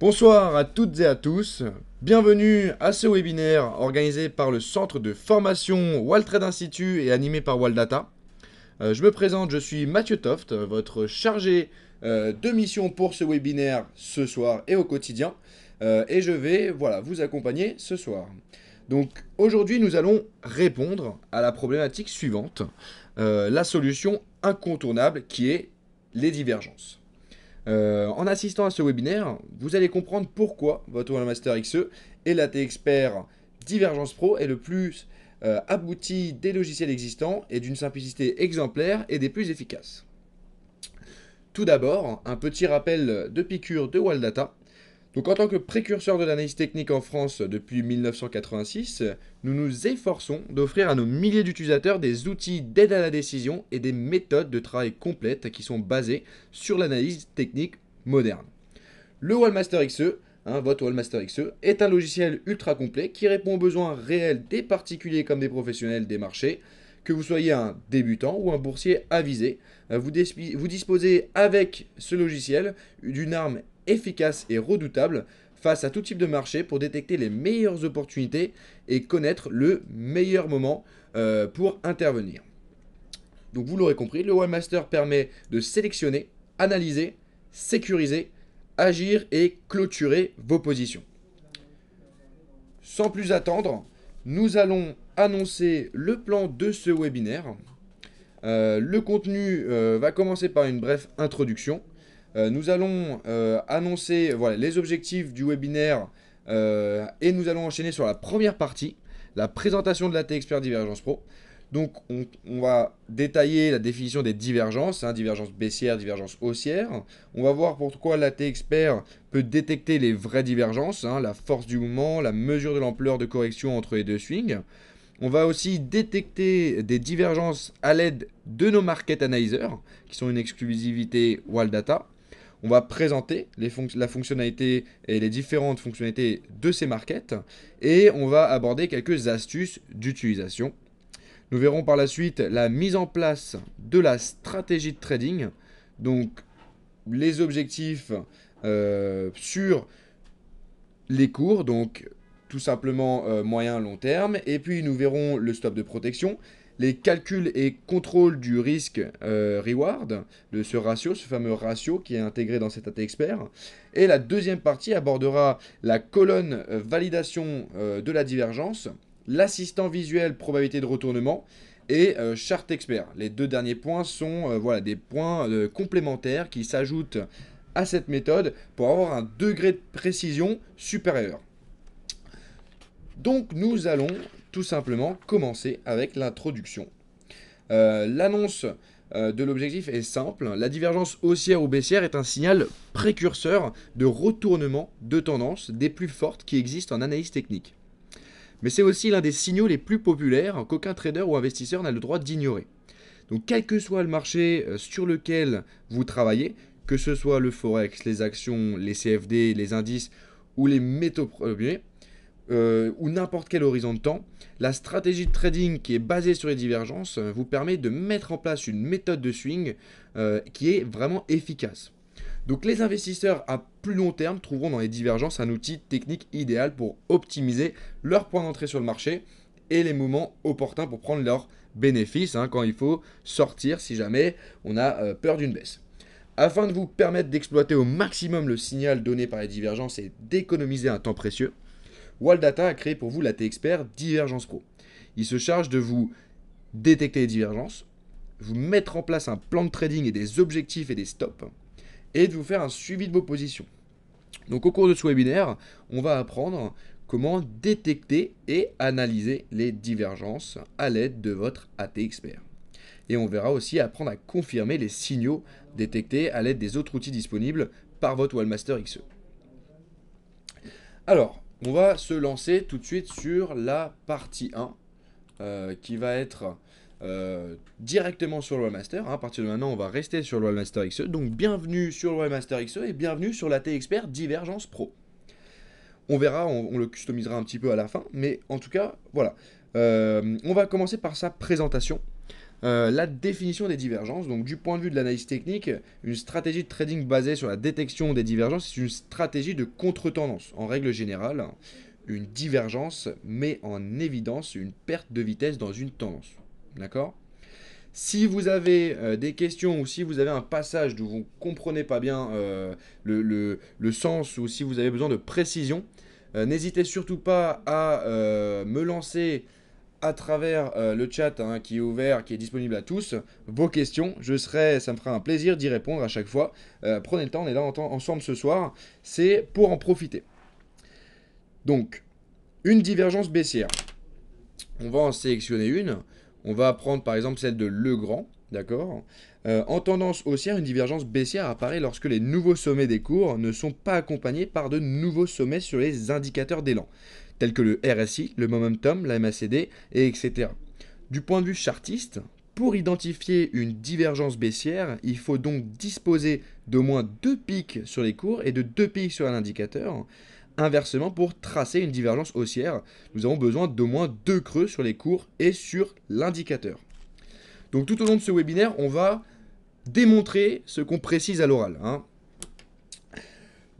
Bonsoir à toutes et à tous. Bienvenue à ce webinaire organisé par le centre de formation Trade Institute et animé par Waldata. Euh, je me présente, je suis Mathieu Toft, votre chargé euh, de mission pour ce webinaire ce soir et au quotidien. Euh, et je vais voilà, vous accompagner ce soir. Donc aujourd'hui nous allons répondre à la problématique suivante, la solution incontournable qui est les divergences. Euh, en assistant à ce webinaire, vous allez comprendre pourquoi votre Master XE et la T-Expert Divergence Pro est le plus euh, abouti des logiciels existants et d'une simplicité exemplaire et des plus efficaces. Tout d'abord, un petit rappel de piqûre de Waldata. Donc en tant que précurseur de l'analyse technique en France depuis 1986, nous nous efforçons d'offrir à nos milliers d'utilisateurs des outils d'aide à la décision et des méthodes de travail complètes qui sont basées sur l'analyse technique moderne. Le Wallmaster XE, hein, votre Wallmaster XE, est un logiciel ultra complet qui répond aux besoins réels des particuliers comme des professionnels des marchés. Que vous soyez un débutant ou un boursier avisé, euh, vous, vous disposez avec ce logiciel d'une arme efficace et redoutable face à tout type de marché pour détecter les meilleures opportunités et connaître le meilleur moment euh, pour intervenir. Donc vous l'aurez compris, le webmaster permet de sélectionner, analyser, sécuriser, agir et clôturer vos positions. Sans plus attendre, nous allons annoncer le plan de ce webinaire. Euh, le contenu euh, va commencer par une brève introduction euh, nous allons euh, annoncer les objectifs du webinaire euh, et nous allons enchaîner sur la première partie, la présentation de la t Expert Divergence Pro. Donc on, va détailler la définition des divergences, hein, divergence baissière, divergence haussière. On va voir pourquoi la t expert peut détecter les vraies divergences, hein, la force du mouvement, la mesure de l'ampleur de correction entre les deux swings. On va aussi détecter des divergences à l'aide de nos market analyzers, qui sont une exclusivité Wall Data on va présenter la fonctionnalité et les différentes fonctionnalités de ces markets et on va aborder quelques astuces d'utilisation. Nous verrons par la suite la mise en place de la stratégie de trading, donc les objectifs euh, sur les cours, donc tout simplement euh, moyen long terme, et puis nous verrons le stop de protection les calculs et contrôles du risque euh, reward, de ce ratio, ce fameux ratio qui est intégré dans cet AT Expert. Et la deuxième partie abordera la colonne euh, validation euh, de la divergence, l'assistant visuel probabilité de retournement et chart expert. Les deux derniers points sont voilà, des points complémentaires qui s'ajoutent à cette méthode pour avoir un degré de précision supérieur. Donc nous allons tout simplement commencer avec l'introduction. Euh, l'annonce euh, de l'objectif est simple. La divergence haussière ou baissière est un signal précurseur de retournement de tendance des plus fortes qui existent en analyse technique. Mais c'est aussi l'un des signaux les plus populaires qu'aucun trader ou investisseur n'a le droit d'ignorer. Donc quel que soit le marché euh, sur lequel vous travaillez, que ce soit le forex, les actions, les CFD, les indices ou les métaux premiers, euh, ou n'importe quel horizon de temps, la stratégie de trading qui est basée sur les divergences euh, vous permet de mettre en place une méthode de swing euh, qui est vraiment efficace. Donc les investisseurs à plus long terme trouveront dans les divergences un outil technique idéal pour optimiser leur point d'entrée sur le marché et les moments opportuns pour prendre leurs bénéfices hein, quand il faut sortir si jamais on a peur d'une baisse. Afin de vous permettre d'exploiter au maximum le signal donné par les divergences et d'économiser un temps précieux, Data a créé pour vous la expert Divergence Pro. Il se charge de vous détecter les divergences, vous mettre en place un plan de trading et des objectifs et des stops, et de vous faire un suivi de vos positions. Donc au cours de ce webinaire, on va apprendre comment détecter et analyser les divergences à l'aide de votre AT Expert. Et on verra aussi apprendre à confirmer les signaux détectés à l'aide des autres outils disponibles par votre Wallmaster XE. Alors, on va se lancer tout de suite sur la partie 1 euh, qui va être euh, directement sur le webmaster. À partir de maintenant, on va rester sur le webmaster XE. Donc bienvenue sur le webmaster XE et bienvenue sur la T-Expert Divergence Pro. On verra, on, le customisera un petit peu à la fin, mais en tout cas, voilà. Euh, on va commencer par sa présentation. Euh, la définition des divergences, donc du point de vue de l'analyse technique, une stratégie de trading basée sur la détection des divergences, c'est une stratégie de contre-tendance. En règle générale, une divergence met en évidence une perte de vitesse dans une tendance. D'accord si vous avez euh, des questions ou si vous avez un passage d'où vous ne comprenez pas bien euh, le, sens ou si vous avez besoin de précision, n'hésitez surtout pas à me lancer à travers euh, le chat hein, qui est ouvert, qui est disponible à tous, vos questions. Je serai, ça me fera un plaisir d'y répondre à chaque fois. Euh, prenez le temps, on est là ensemble ce soir. C'est pour en profiter. Donc, une divergence baissière. On va en sélectionner une. On va prendre par exemple celle de Legrand, d'accord euh, En tendance haussière, une divergence baissière apparaît lorsque les nouveaux sommets des cours ne sont pas accompagnés par de nouveaux sommets sur les indicateurs d'élan tels que le RSI, le momentum, la MACD, et etc. Du point de vue chartiste, pour identifier une divergence baissière, il faut donc disposer d'au moins deux pics sur les cours et de deux pics sur l'indicateur. Inversement, pour tracer une divergence haussière, nous avons besoin d'au moins deux creux sur les cours et sur l'indicateur. Donc tout au long de ce webinaire, on va démontrer ce qu'on précise à l'oral. Hein.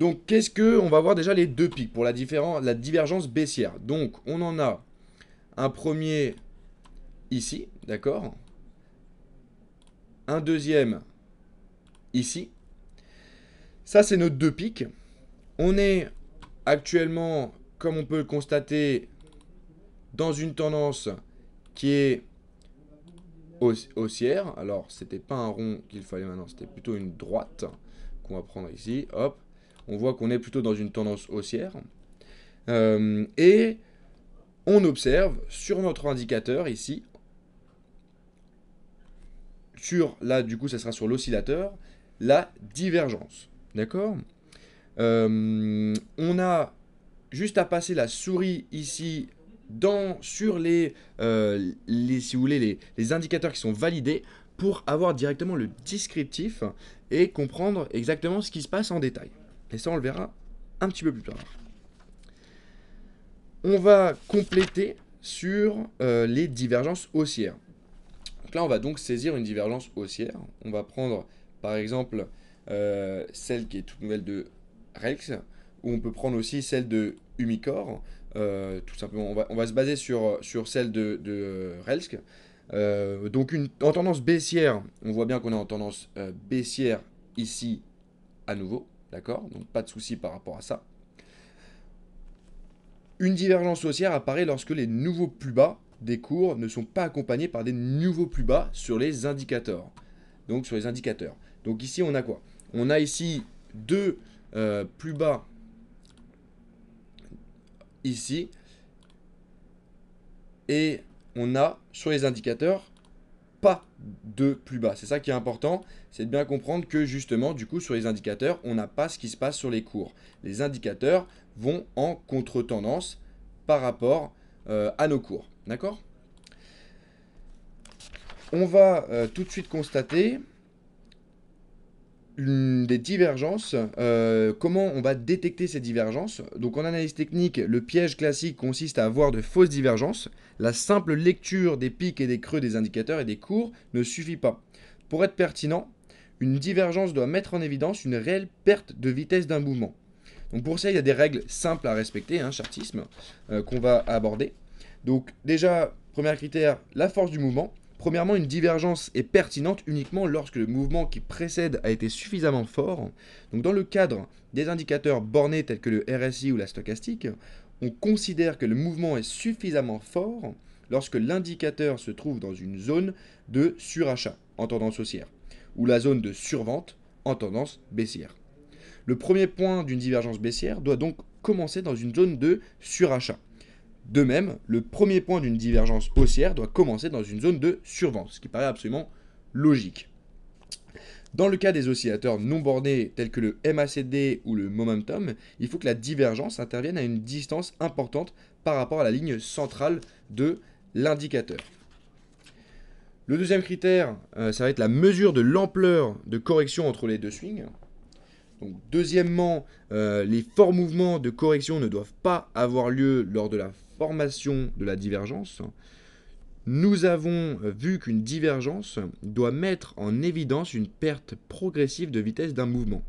Donc qu'est-ce que... On va voir déjà les deux pics pour la, la divergence baissière. Donc on en a un premier ici, d'accord Un deuxième ici. Ça c'est nos deux pics. On est actuellement, comme on peut le constater, dans une tendance qui est haussière. Alors, c'était pas un rond qu'il fallait maintenant, c'était plutôt une droite qu'on va prendre ici. Hop on voit qu'on est plutôt dans une tendance haussière. Euh, et on observe sur notre indicateur ici, sur, là du coup ça sera sur l'oscillateur, la divergence. D'accord euh, On a juste à passer la souris ici dans, sur les, euh, les, si vous voulez, les indicateurs qui sont validés pour avoir directement le descriptif et comprendre exactement ce qui se passe en détail. Et ça, on le verra un petit peu plus tard. On va compléter sur euh, les divergences haussières. Donc là, on va donc saisir une divergence haussière. On va prendre, par exemple, euh, celle qui est toute nouvelle de Rex, ou on peut prendre aussi celle de Umicore. Euh, tout simplement, on va, se baser sur, sur celle de, de Relsk. donc une, en tendance baissière, on voit bien qu'on est en tendance baissière ici à nouveau. D'accord Donc pas de souci par rapport à ça. Une divergence haussière apparaît lorsque les nouveaux plus bas des cours ne sont pas accompagnés par des nouveaux plus bas sur les indicateurs. Donc sur les indicateurs. Donc ici on a quoi On a ici deux euh, plus bas ici et on a sur les indicateurs pas de plus bas. C'est ça qui est important, c'est de bien comprendre que justement, du coup, sur les indicateurs, on n'a pas ce qui se passe sur les cours. Les indicateurs vont en contre-tendance par rapport euh, à nos cours. D'accord On va euh, tout de suite constater des divergences, euh, comment on va détecter ces divergences. Donc en analyse technique, le piège classique consiste à avoir de fausses divergences. La simple lecture des pics et des creux des indicateurs et des cours ne suffit pas. Pour être pertinent, une divergence doit mettre en évidence une réelle perte de vitesse d'un mouvement. Donc pour ça, il y a des règles simples à respecter, un hein, chartisme, euh, qu'on va aborder. Donc déjà, premier critère, la force du mouvement. Premièrement, une divergence est pertinente uniquement lorsque le mouvement qui précède a été suffisamment fort. Donc dans le cadre des indicateurs bornés tels que le RSI ou la stochastique, on considère que le mouvement est suffisamment fort lorsque l'indicateur se trouve dans une zone de surachat en tendance haussière ou la zone de survente en tendance baissière. Le premier point d'une divergence baissière doit donc commencer dans une zone de surachat. De même, le premier point d'une divergence haussière doit commencer dans une zone de survente, ce qui paraît absolument logique. Dans le cas des oscillateurs non bornés tels que le MACD ou le Momentum, il faut que la divergence intervienne à une distance importante par rapport à la ligne centrale de l'indicateur. Le deuxième critère, euh, ça va être la mesure de l'ampleur de correction entre les deux swings. Donc, deuxièmement, euh, les forts mouvements de correction ne doivent pas avoir lieu lors de la formation de la divergence, nous avons vu qu'une divergence doit mettre en évidence une perte progressive de vitesse d'un mouvement.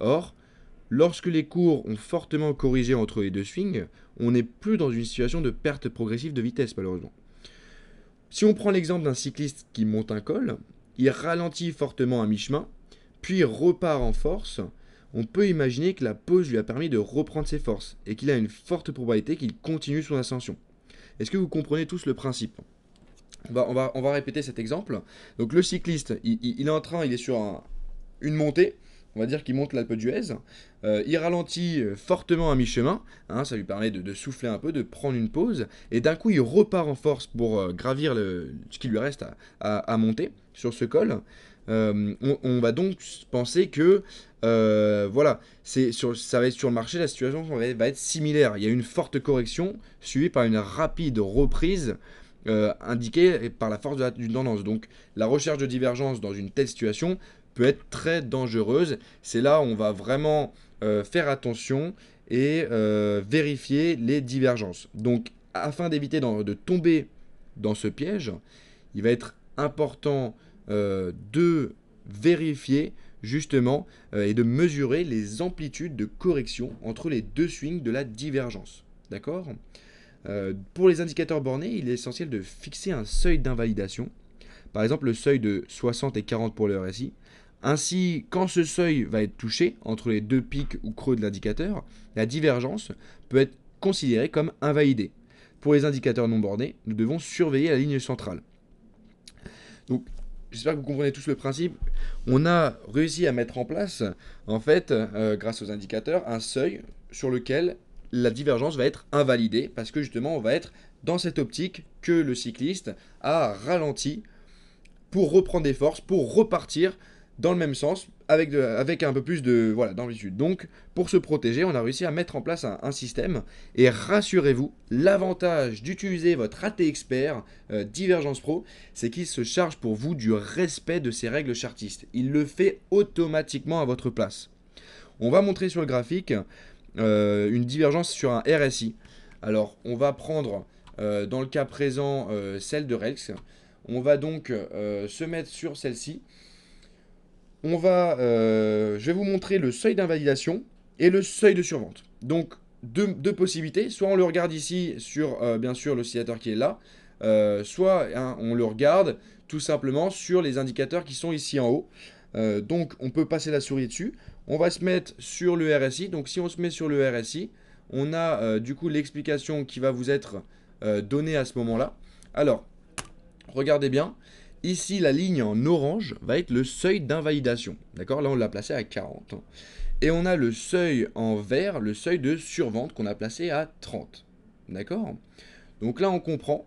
Or, lorsque les cours ont fortement corrigé entre les deux swings, on n'est plus dans une situation de perte progressive de vitesse malheureusement. Si on prend l'exemple d'un cycliste qui monte un col, il ralentit fortement à mi-chemin, puis repart en force, on peut imaginer que la pause lui a permis de reprendre ses forces et qu'il a une forte probabilité qu'il continue son ascension. Est-ce que vous comprenez tous le principe on va, répéter cet exemple. Donc le cycliste, il, est en train, il est sur une montée, on va dire qu'il monte l'Alpe d'Huez, euh, il ralentit euh, fortement à mi-chemin, hein, ça lui permet de, souffler un peu, de prendre une pause, et d'un coup il repart en force pour euh, gravir ce qui lui reste à, monter sur ce col. Euh, on, va donc penser que euh, voilà, sur, ça va être sur le marché, la situation va, être similaire. Il y a une forte correction suivie par une rapide reprise euh, indiquée par la force d'une tendance. Donc la recherche de divergence dans une telle situation peut être très dangereuse. C'est là où on va vraiment faire attention et vérifier les divergences. Donc afin d'éviter de tomber dans ce piège, il va être important euh, de vérifier justement euh, et de mesurer les amplitudes de correction entre les deux swings de la divergence. D'accord euh, Pour les indicateurs bornés, il est essentiel de fixer un seuil d'invalidation, par exemple le seuil de 60 et 40 pour le RSI. Ainsi, quand ce seuil va être touché entre les deux pics ou creux de l'indicateur, la divergence peut être considérée comme invalidée. Pour les indicateurs non bornés, nous devons surveiller la ligne centrale. Donc, j'espère que vous comprenez tous le principe, on a réussi à mettre en place, en fait, euh, grâce aux indicateurs, un seuil sur lequel la divergence va être invalidée, parce que justement, on va être dans cette optique que le cycliste a ralenti pour reprendre des forces, pour repartir dans le même sens, avec, avec un peu plus de voilà d'amplitude. Donc, pour se protéger, on a réussi à mettre en place un, système. Et rassurez-vous, l'avantage d'utiliser votre AT Expert euh, Divergence Pro, c'est qu'il se charge pour vous du respect de ces règles chartistes. Il le fait automatiquement à votre place. On va montrer sur le graphique euh, une divergence sur un RSI. Alors, on va prendre euh, dans le cas présent celle de Rex. On va donc se mettre sur celle-ci on va, euh, je vais vous montrer le seuil d'invalidation et le seuil de survente. Donc, deux, possibilités. Soit on le regarde ici sur, euh, bien sûr, l'oscillateur qui est là. Euh, soit hein, on le regarde tout simplement sur les indicateurs qui sont ici en haut. donc, on peut passer la souris dessus. On va se mettre sur le RSI. Donc, si on se met sur le RSI, on a du coup l'explication qui va vous être donnée à ce moment-là. Alors, regardez bien. Ici, la ligne en orange va être le seuil d'invalidation. D'accord Là, on l'a placé à 40. Hein. Et on a le seuil en vert, le seuil de survente qu'on a placé à 30. D'accord Donc là, on comprend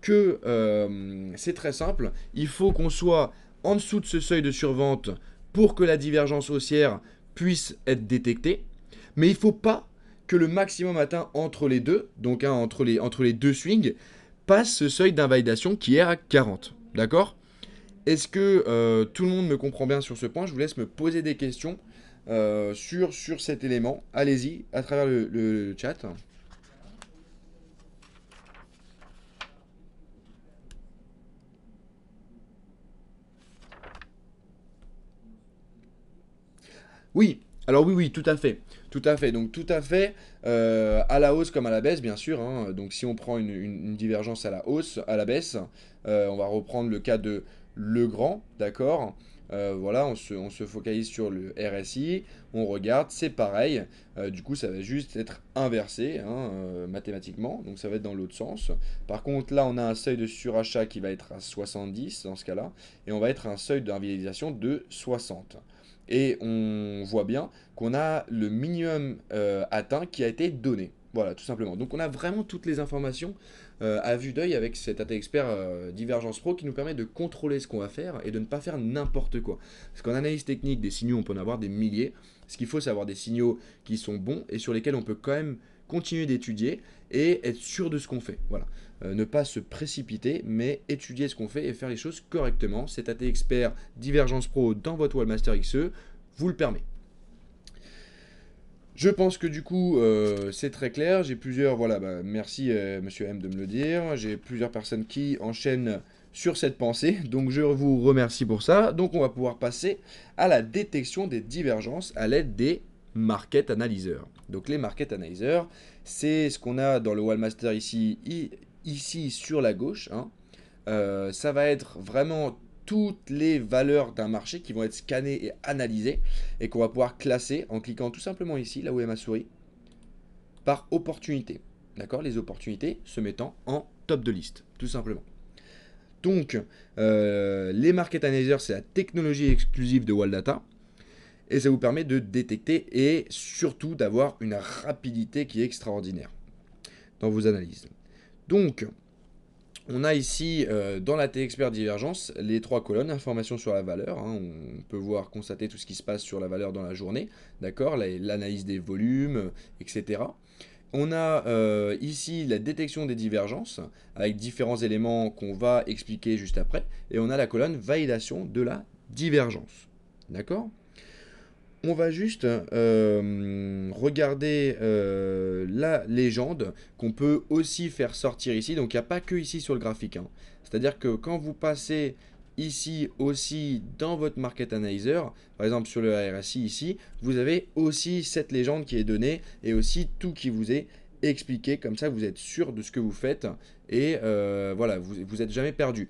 que euh, c'est très simple. Il faut qu'on soit en dessous de ce seuil de survente pour que la divergence haussière puisse être détectée. Mais il ne faut pas que le maximum atteint entre les deux, donc entre, les, entre les deux swings, passe ce seuil d'invalidation qui est à 40. D'accord Est-ce que euh, tout le monde me comprend bien sur ce point Je vous laisse me poser des questions euh, sur, sur cet élément. Allez-y, à travers le, le chat. Oui, alors oui, oui, tout à fait. Tout à fait, donc tout à fait euh, à la hausse comme à la baisse, bien sûr. Hein. Donc si on prend une, divergence à la hausse, à la baisse, euh, on va reprendre le cas de Legrand, d'accord euh, voilà, on se, focalise sur le RSI, on regarde, c'est pareil. du coup, ça va juste être inversé hein, mathématiquement, donc ça va être dans l'autre sens. Par contre, là, on a un seuil de surachat qui va être à 70 dans ce cas-là, et on va être un seuil d'invalidisation de 60. Et on voit bien qu'on a le minimum euh, atteint qui a été donné. Voilà, tout simplement. Donc on a vraiment toutes les informations euh, à vue d'œil avec cet AT Expert euh, Divergence Pro qui nous permet de contrôler ce qu'on va faire et de ne pas faire n'importe quoi. Parce qu'en analyse technique, des signaux, on peut en avoir des milliers. Ce qu'il faut, c'est avoir des signaux qui sont bons et sur lesquels on peut quand même continuer d'étudier et être sûr de ce qu'on fait. Voilà. Euh, ne pas se précipiter, mais étudier ce qu'on fait et faire les choses correctement. Cet AT Expert Divergence Pro dans votre Wallmaster XE vous le permet. Je pense que du coup, euh, c'est très clair. J'ai plusieurs, voilà, bah, merci euh, Monsieur M de me le dire. J'ai plusieurs personnes qui enchaînent sur cette pensée. Donc je vous remercie pour ça. Donc on va pouvoir passer à la détection des divergences à l'aide des market Analyzers. Donc les market Analyzers, c'est ce qu'on a dans le Wallmaster ici, ici sur la gauche, hein, euh, ça va être vraiment toutes les valeurs d'un marché qui vont être scannées et analysées et qu'on va pouvoir classer en cliquant tout simplement ici, là où est ma souris, par opportunité. D'accord Les opportunités se mettant en top de liste, tout simplement. Donc, euh, les market analyzers, c'est la technologie exclusive de Wall Data Et ça vous permet de détecter et surtout d'avoir une rapidité qui est extraordinaire dans vos analyses. Donc, on a ici, euh, dans la T-Expert Divergence, les trois colonnes, information sur la valeur. Hein. on peut voir, constater tout ce qui se passe sur la valeur dans la journée, d'accord L'analyse des volumes, etc. On a euh, ici la détection des divergences, avec différents éléments qu'on va expliquer juste après. Et on a la colonne validation de la divergence, d'accord on va juste euh, regarder euh, la légende qu'on peut aussi faire sortir ici. Donc il n'y a pas que ici sur le graphique. Hein. C'est-à-dire que quand vous passez ici aussi dans votre Market Analyzer, par exemple sur le RSI ici, vous avez aussi cette légende qui est donnée et aussi tout qui vous est expliqué. Comme ça, vous êtes sûr de ce que vous faites et euh, voilà, vous n'êtes jamais perdu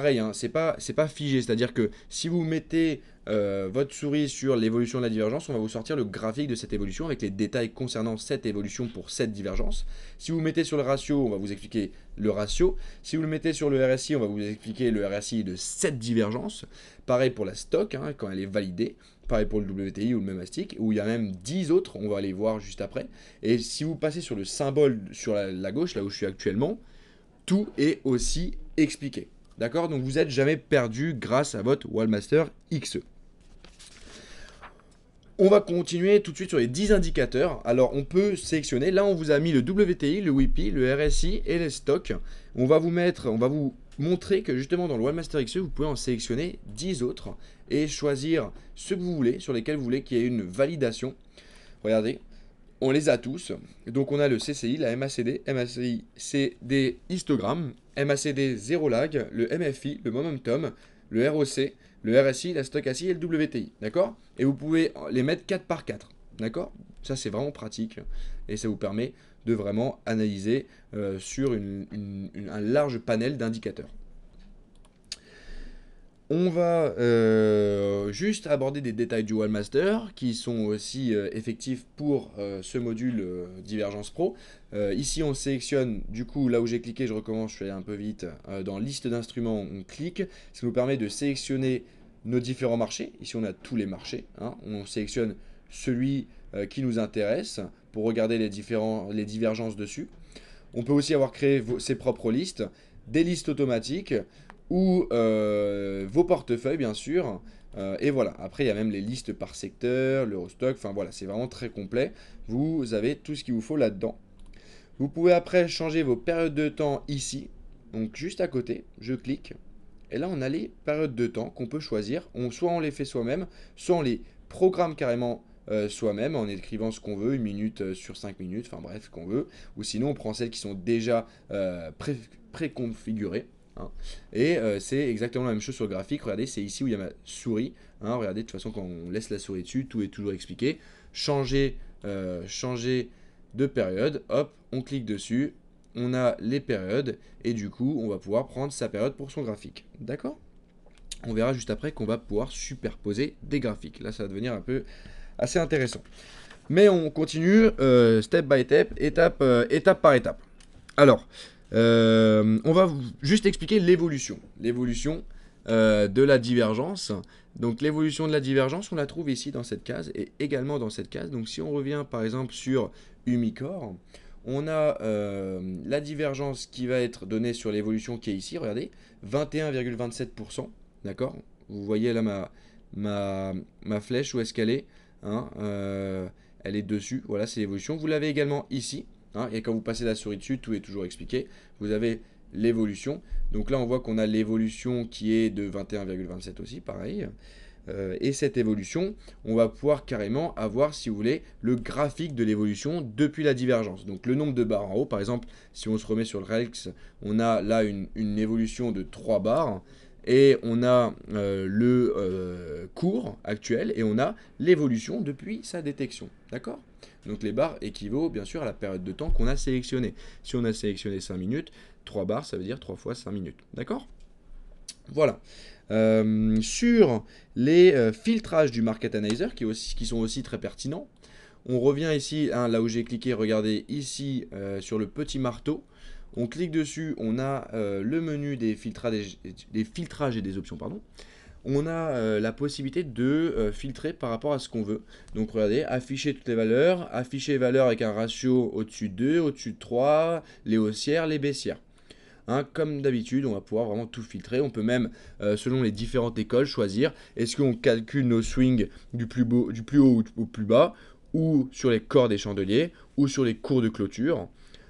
pareil, hein, ce c'est pas, figé. C'est-à-dire que si vous mettez euh, votre souris sur l'évolution de la divergence, on va vous sortir le graphique de cette évolution avec les détails concernant cette évolution pour cette divergence. Si vous mettez sur le ratio, on va vous expliquer le ratio. Si vous le mettez sur le RSI, on va vous expliquer le RSI de cette divergence. Pareil pour la stock, hein, quand elle est validée. Pareil pour le WTI ou le Memastic, où il y a même 10 autres, on va les voir juste après. Et si vous passez sur le symbole sur la gauche, là où je suis actuellement, tout est aussi expliqué. D'accord Donc vous n'êtes jamais perdu grâce à votre Wallmaster XE. On va continuer tout de suite sur les 10 indicateurs. Alors on peut sélectionner, là on vous a mis le WTI, le WIPI, le RSI et les stocks. On va vous mettre, on va vous montrer que justement dans le Wallmaster XE, vous pouvez en sélectionner 10 autres et choisir ce que vous voulez, sur lesquels vous voulez qu'il y ait une validation. Regardez, on les a tous. Donc on a le CCI, la MACD, MACI, histogramme, MACD zéro lag, le MFI, le momentum, le ROC, le RSI, la ACI et le WTI. D'accord Et vous pouvez les mettre 4 par 4. D'accord Ça, c'est vraiment pratique et ça vous permet de vraiment analyser euh, sur un large panel d'indicateurs. On va euh, juste aborder des détails du Wallmaster qui sont aussi euh, effectifs pour euh, ce module Divergence Pro. ici, on sélectionne, du coup, là où j'ai cliqué, je recommence, je fais un peu vite, dans liste d'instruments, on clique, ce qui nous permet de sélectionner nos différents marchés. Ici, on a tous les marchés. Hein. On sélectionne celui qui nous intéresse pour regarder les, différents, les divergences dessus. On peut aussi avoir créé ses propres listes, des listes automatiques, ou euh, vos portefeuilles, bien sûr. Euh, et voilà, après il y a même les listes par secteur, l'Eurostock, enfin voilà, c'est vraiment très complet. Vous avez tout ce qu'il vous faut là-dedans. Vous pouvez après changer vos périodes de temps ici. Donc juste à côté, je clique. Et là, on a les périodes de temps qu'on peut choisir. On, soit on les fait soi-même, soit on les programme carrément euh, soi-même en écrivant ce qu'on veut, une minute sur cinq minutes, enfin bref, ce qu'on veut. Ou sinon, on prend celles qui sont déjà préconfigurées. Hein. Et euh, c'est exactement la même chose sur le graphique. Regardez, c'est ici où il y a ma souris. Hein. regardez, de toute façon, quand on laisse la souris dessus, tout est toujours expliqué. Euh, changer, de période. Hop, on clique dessus. On a les périodes. Et du coup, on va pouvoir prendre sa période pour son graphique. D'accord On verra juste après qu'on va pouvoir superposer des graphiques. Là, ça va devenir un peu assez intéressant. Mais on continue euh, step by step, étape, étape par étape. Alors, euh, on va juste expliquer l'évolution. L'évolution euh, de la divergence. Donc l'évolution de la divergence, on la trouve ici dans cette case et également dans cette case. Donc si on revient par exemple sur Umicore, on a euh, la divergence qui va être donnée sur l'évolution qui est ici, regardez, 21,27%, d'accord Vous voyez là ma, ma, ma flèche, où est-ce qu'elle est, elle, hein est elle est dessus, voilà, c'est l'évolution. Vous l'avez également ici, Hein, et quand vous passez la souris dessus, tout est toujours expliqué. Vous avez l'évolution. Donc là, on voit qu'on a l'évolution qui est de 21,27 aussi, pareil. Euh, et cette évolution, on va pouvoir carrément avoir, si vous voulez, le graphique de l'évolution depuis la divergence. Donc le nombre de barres en haut, par exemple, si on se remet sur le relx, on a là une, évolution de 3 barres. Et on a euh, le euh, cours actuel et on a l'évolution depuis sa détection. D'accord donc les barres équivaut bien sûr à la période de temps qu'on a sélectionné. Si on a sélectionné 5 minutes, 3 barres, ça veut dire 3 fois 5 minutes. D'accord Voilà. Euh, sur les euh, filtrages du Market Analyzer, qui, sont aussi très pertinents, on revient ici, hein, là où j'ai cliqué, regardez ici euh, sur le petit marteau. On clique dessus, on a le menu des, filtrages et des options. Pardon on a euh, la possibilité de euh, filtrer par rapport à ce qu'on veut. Donc regardez, afficher toutes les valeurs, afficher les valeurs avec un ratio au-dessus de 2, au-dessus de 3, les haussières, les baissières. Hein, comme d'habitude, on va pouvoir vraiment tout filtrer. On peut même, euh, selon les différentes écoles, choisir est-ce qu'on calcule nos swings du plus, beau, du plus haut au plus bas, ou sur les corps des chandeliers, ou sur les cours de clôture.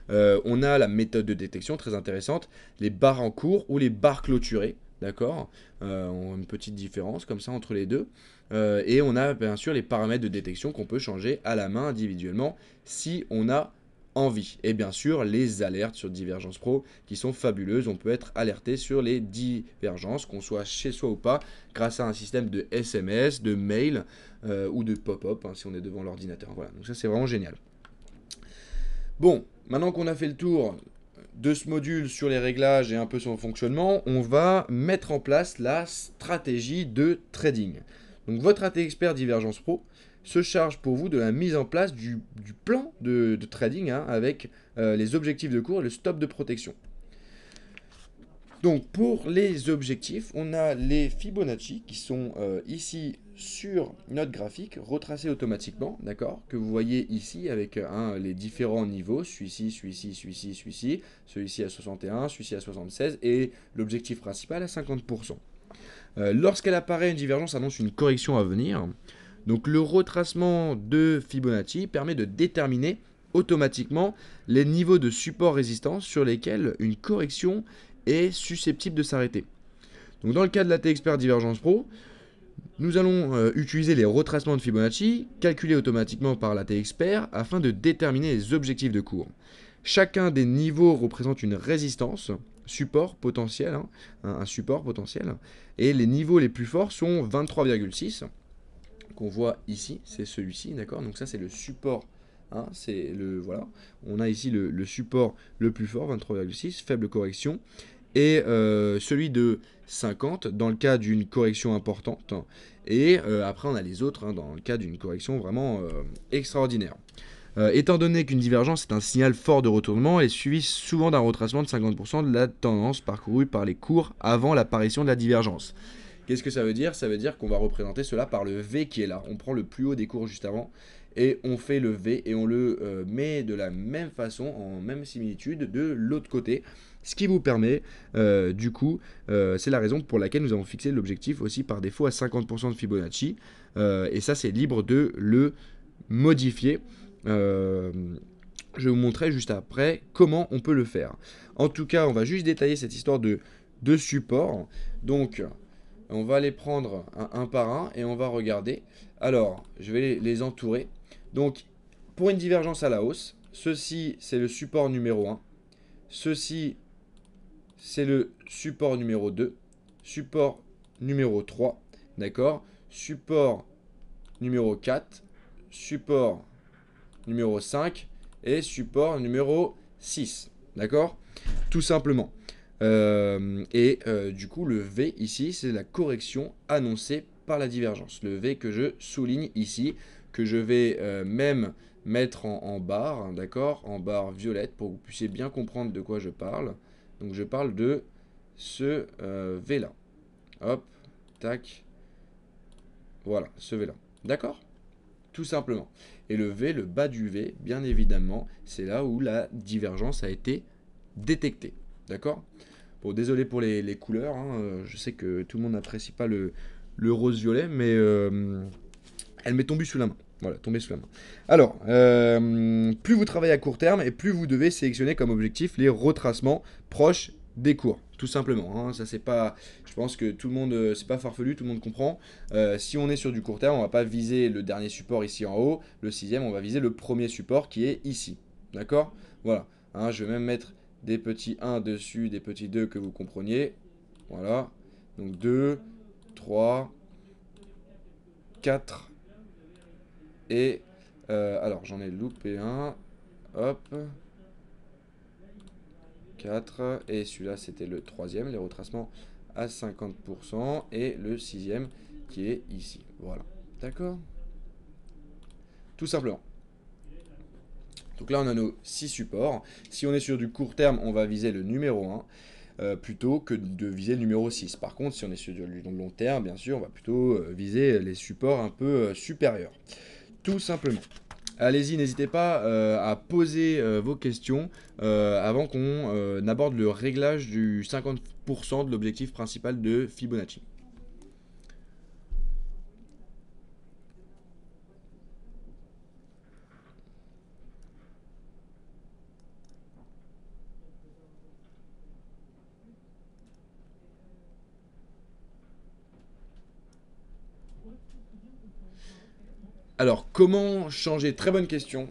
on a la méthode de détection très intéressante, les barres en cours ou les barres clôturées d'accord euh, a Une petite différence comme ça entre les deux. Euh, et on a bien sûr les paramètres de détection qu'on peut changer à la main individuellement si on a envie. Et bien sûr, les alertes sur Divergence Pro qui sont fabuleuses. On peut être alerté sur les divergences, qu'on soit chez soi ou pas, grâce à un système de SMS, de mail euh, ou de pop-up hein, si on est devant l'ordinateur. Voilà, donc ça c'est vraiment génial. Bon, maintenant qu'on a fait le tour de ce module sur les réglages et un peu son fonctionnement, on va mettre en place la stratégie de trading. Donc votre AT Expert Divergence Pro se charge pour vous de la mise en place du, plan de, trading hein, avec euh, les objectifs de cours et le stop de protection. Donc pour les objectifs, on a les Fibonacci qui sont euh, ici sur notre graphique retracé automatiquement, d'accord Que vous voyez ici avec euh, les différents niveaux, celui-ci, celui-ci, celui-ci, celui-ci, celui-ci à 61, celui-ci à 76 et l'objectif principal à 50%. Euh, lorsqu'elle apparaît, une divergence annonce une correction à venir. Donc le retracement de Fibonacci permet de déterminer automatiquement les niveaux de support-résistance sur lesquels une correction est susceptible de s'arrêter. Donc dans le cas de la T-Expert Divergence Pro, nous allons euh, utiliser les retracements de Fibonacci, calculés automatiquement par la expert afin de déterminer les objectifs de cours. Chacun des niveaux représente une résistance, support potentiel, hein, un support potentiel, et les niveaux les plus forts sont 23,6, qu'on voit ici, c'est celui-ci, d'accord Donc ça c'est le support hein, c'est le voilà. On a ici le, support le plus fort, 23,6, faible correction et euh, celui de 50 dans le cas d'une correction importante. Et euh, après, on a les autres hein, dans le cas d'une correction vraiment euh, extraordinaire. étant donné qu'une divergence est un signal fort de retournement, et suivi souvent d'un retracement de 50% de la tendance parcourue par les cours avant l'apparition de la divergence. Qu'est-ce que ça veut dire Ça veut dire qu'on va représenter cela par le V qui est là. On prend le plus haut des cours juste avant et on fait le V et on le met de la même façon, en même similitude, de l'autre côté ce qui vous permet euh, du coup, euh, c'est la raison pour laquelle nous avons fixé l'objectif aussi par défaut à 50% de Fibonacci, euh, et ça c'est libre de le modifier. je vais vous montrer juste après comment on peut le faire. En tout cas, on va juste détailler cette histoire de, de support. Donc, on va les prendre un, par un et on va regarder. Alors, je vais les entourer. Donc, pour une divergence à la hausse, ceci c'est le support numéro 1. Ceci c'est le support numéro 2, support numéro 3, d'accord Support numéro 4, support numéro 5 et support numéro 6, d'accord Tout simplement. Euh, et euh, du coup, le V ici, c'est la correction annoncée par la divergence. Le V que je souligne ici, que je vais euh, même mettre en, barre, hein, d'accord En barre violette pour que vous puissiez bien comprendre de quoi je parle. Donc je parle de ce euh, V là. Hop, tac. Voilà, ce V là. D'accord Tout simplement. Et le V, le bas du V, bien évidemment, c'est là où la divergence a été détectée. D'accord Bon, désolé pour les, couleurs. Hein. Euh, je sais que tout le monde n'apprécie pas le, le rose-violet, mais euh, elle m'est tombée sous la main. Voilà, tombée sous la main. Alors, plus vous travaillez à court terme et plus vous devez sélectionner comme objectif les retracements proche des cours, tout simplement. Hein. Ça, c'est pas, je pense que tout le monde, euh, c'est pas farfelu, tout le monde comprend. Euh, si on est sur du court terme, on va pas viser le dernier support ici en haut, le sixième, on va viser le premier support qui est ici. D'accord Voilà. Hein, je vais même mettre des petits 1 dessus, des petits 2 que vous compreniez. Voilà. Donc 2, 3, 4. Et euh, alors j'en ai loupé un. Hop. Et celui-là, c'était le troisième, les retracements à 50%. Et le sixième qui est ici. Voilà. D'accord Tout simplement. Donc là, on a nos six supports. Si on est sur du court terme, on va viser le numéro 1 euh, plutôt que de viser le numéro 6. Par contre, si on est sur du long terme, bien sûr, on va plutôt euh, viser les supports un peu euh, supérieurs. Tout simplement. Allez-y, n'hésitez pas euh, à poser euh, vos questions euh, avant qu'on aborde le réglage du 50% de l'objectif principal de Fibonacci. Alors, comment changer Très bonne question,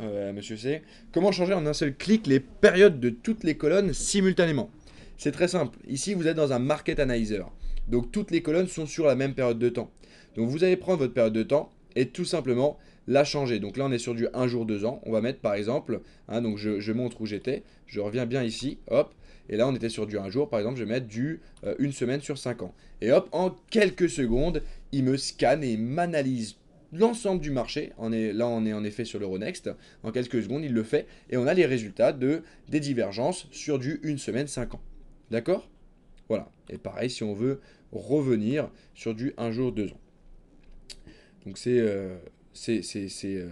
euh, monsieur C. Comment changer en un seul clic les périodes de toutes les colonnes simultanément C'est très simple. Ici, vous êtes dans un market analyzer. Donc, toutes les colonnes sont sur la même période de temps. Donc, vous allez prendre votre période de temps et tout simplement la changer. Donc là, on est sur du 1 jour, 2 ans. On va mettre par exemple, hein, donc je, montre où j'étais, je reviens bien ici, hop. Et là, on était sur du 1 jour, par exemple, je vais mettre du 1 euh, semaine sur 5 ans. Et hop, en quelques secondes, il me scanne et m'analyse l'ensemble du marché. On est, là, on est en effet sur l'Euronext. En quelques secondes, il le fait. Et on a les résultats de, des divergences sur du 1 semaine, 5 ans. D'accord Voilà. Et pareil, si on veut revenir sur du 1 jour, 2 ans. Donc c'est... Euh, euh,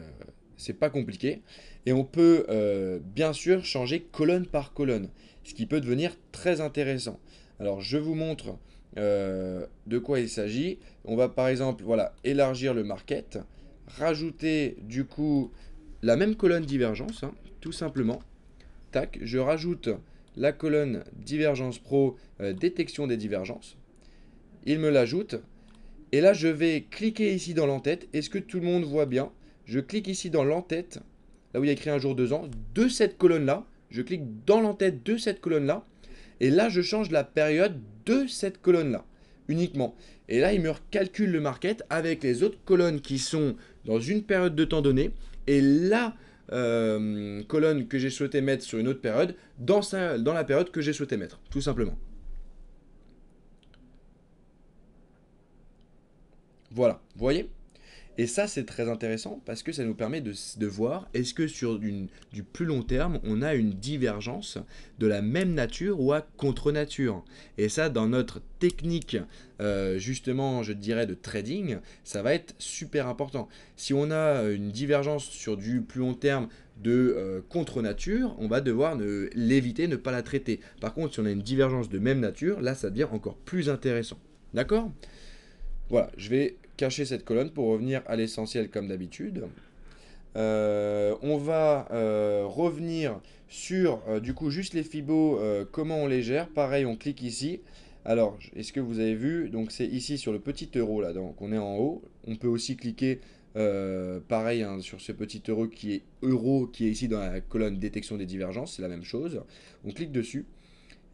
c'est pas compliqué. Et on peut euh, bien sûr changer colonne par colonne, ce qui peut devenir très intéressant. Alors je vous montre euh, de quoi il s'agit. On va par exemple voilà, élargir le market, rajouter du coup la même colonne divergence, hein, tout simplement. Tac, je rajoute la colonne divergence pro, euh, détection des divergences. Il me l'ajoute. Et là, je vais cliquer ici dans l'entête. Est-ce que tout le monde voit bien Je clique ici dans l'entête, là où il y a écrit un jour, deux ans, de cette colonne-là. Je clique dans l'entête de cette colonne-là. Et là, je change la période de cette colonne-là, uniquement. Et là, il me recalcule le market avec les autres colonnes qui sont dans une période de temps donnée, et la euh, colonne que j'ai souhaité mettre sur une autre période, dans, dans la période que j'ai souhaité mettre, tout simplement. Voilà, vous voyez et ça, c'est très intéressant parce que ça nous permet de, voir est-ce que sur du plus long terme, on a une divergence de la même nature ou à contre-nature. Et ça, dans notre technique, euh, justement, je dirais, de trading, ça va être super important. Si on a une divergence sur du plus long terme, de euh, contre-nature, on va devoir l'éviter, ne pas la traiter. Par contre, si on a une divergence de même nature, là, ça devient encore plus intéressant. D'accord voilà, je vais cacher cette colonne pour revenir à l'essentiel comme d'habitude. Euh, on va euh, revenir sur, euh, du coup, juste les fibos, comment on les gère. Pareil, on clique ici. Alors, est-ce que vous avez vu Donc, c'est ici sur le petit euro, là, donc on est en haut. On peut aussi cliquer, pareil, hein, sur ce petit euro qui est euro, qui est ici dans la colonne détection des divergences, c'est la même chose. On clique dessus.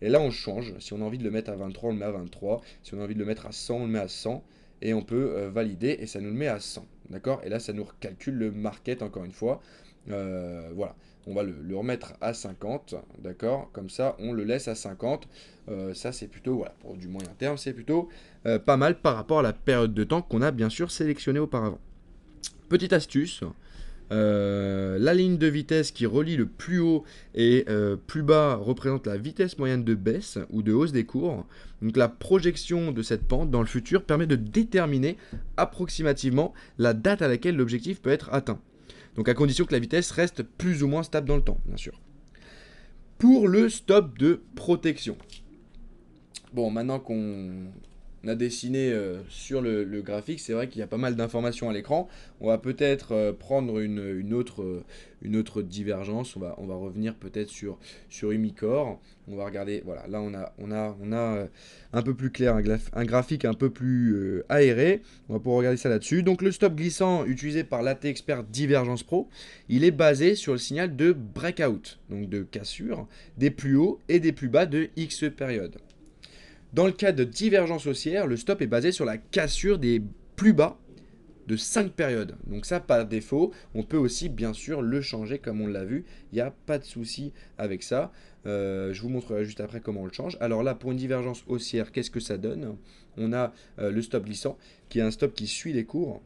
Et là, on change. Si on a envie de le mettre à 23, on le met à 23. Si on a envie de le mettre à 100, on le met à 100 et on peut euh, valider et ça nous le met à 100. D'accord Et là, ça nous recalcule le market encore une fois. Euh, voilà, on va le, remettre à 50, d'accord Comme ça, on le laisse à 50. Euh, ça, c'est plutôt, voilà, pour du moyen terme, c'est plutôt pas mal par rapport à la période de temps qu'on a bien sûr sélectionnée auparavant. Petite astuce, la ligne de vitesse qui relie le plus haut et plus bas représente la vitesse moyenne de baisse ou de hausse des cours. Donc la projection de cette pente dans le futur permet de déterminer approximativement la date à laquelle l'objectif peut être atteint. Donc à condition que la vitesse reste plus ou moins stable dans le temps, bien sûr. Pour le stop de protection. Bon, maintenant qu'on a dessiné euh, sur le, graphique, c'est vrai qu'il y a pas mal d'informations à l'écran. On va peut-être euh, prendre euh, une, autre, divergence. On va, revenir peut-être sur, sur Umicore. On va regarder. Voilà, là on a, on a, on a un peu plus clair, un, graphique un peu plus aéré. On va pouvoir regarder ça là-dessus. Donc le stop glissant utilisé par l'AT Expert Divergence Pro, il est basé sur le signal de breakout, donc de cassure, des plus hauts et des plus bas de X période. Dans le cas de divergence haussière, le stop est basé sur la cassure des plus bas de 5 périodes. Donc ça, par défaut, on peut aussi bien sûr le changer comme on l'a vu. Il n'y a pas de souci avec ça. Euh, je vous montrerai juste après comment on le change. Alors là, pour une divergence haussière, qu'est-ce que ça donne On a euh, le stop glissant, qui est un stop qui suit les cours.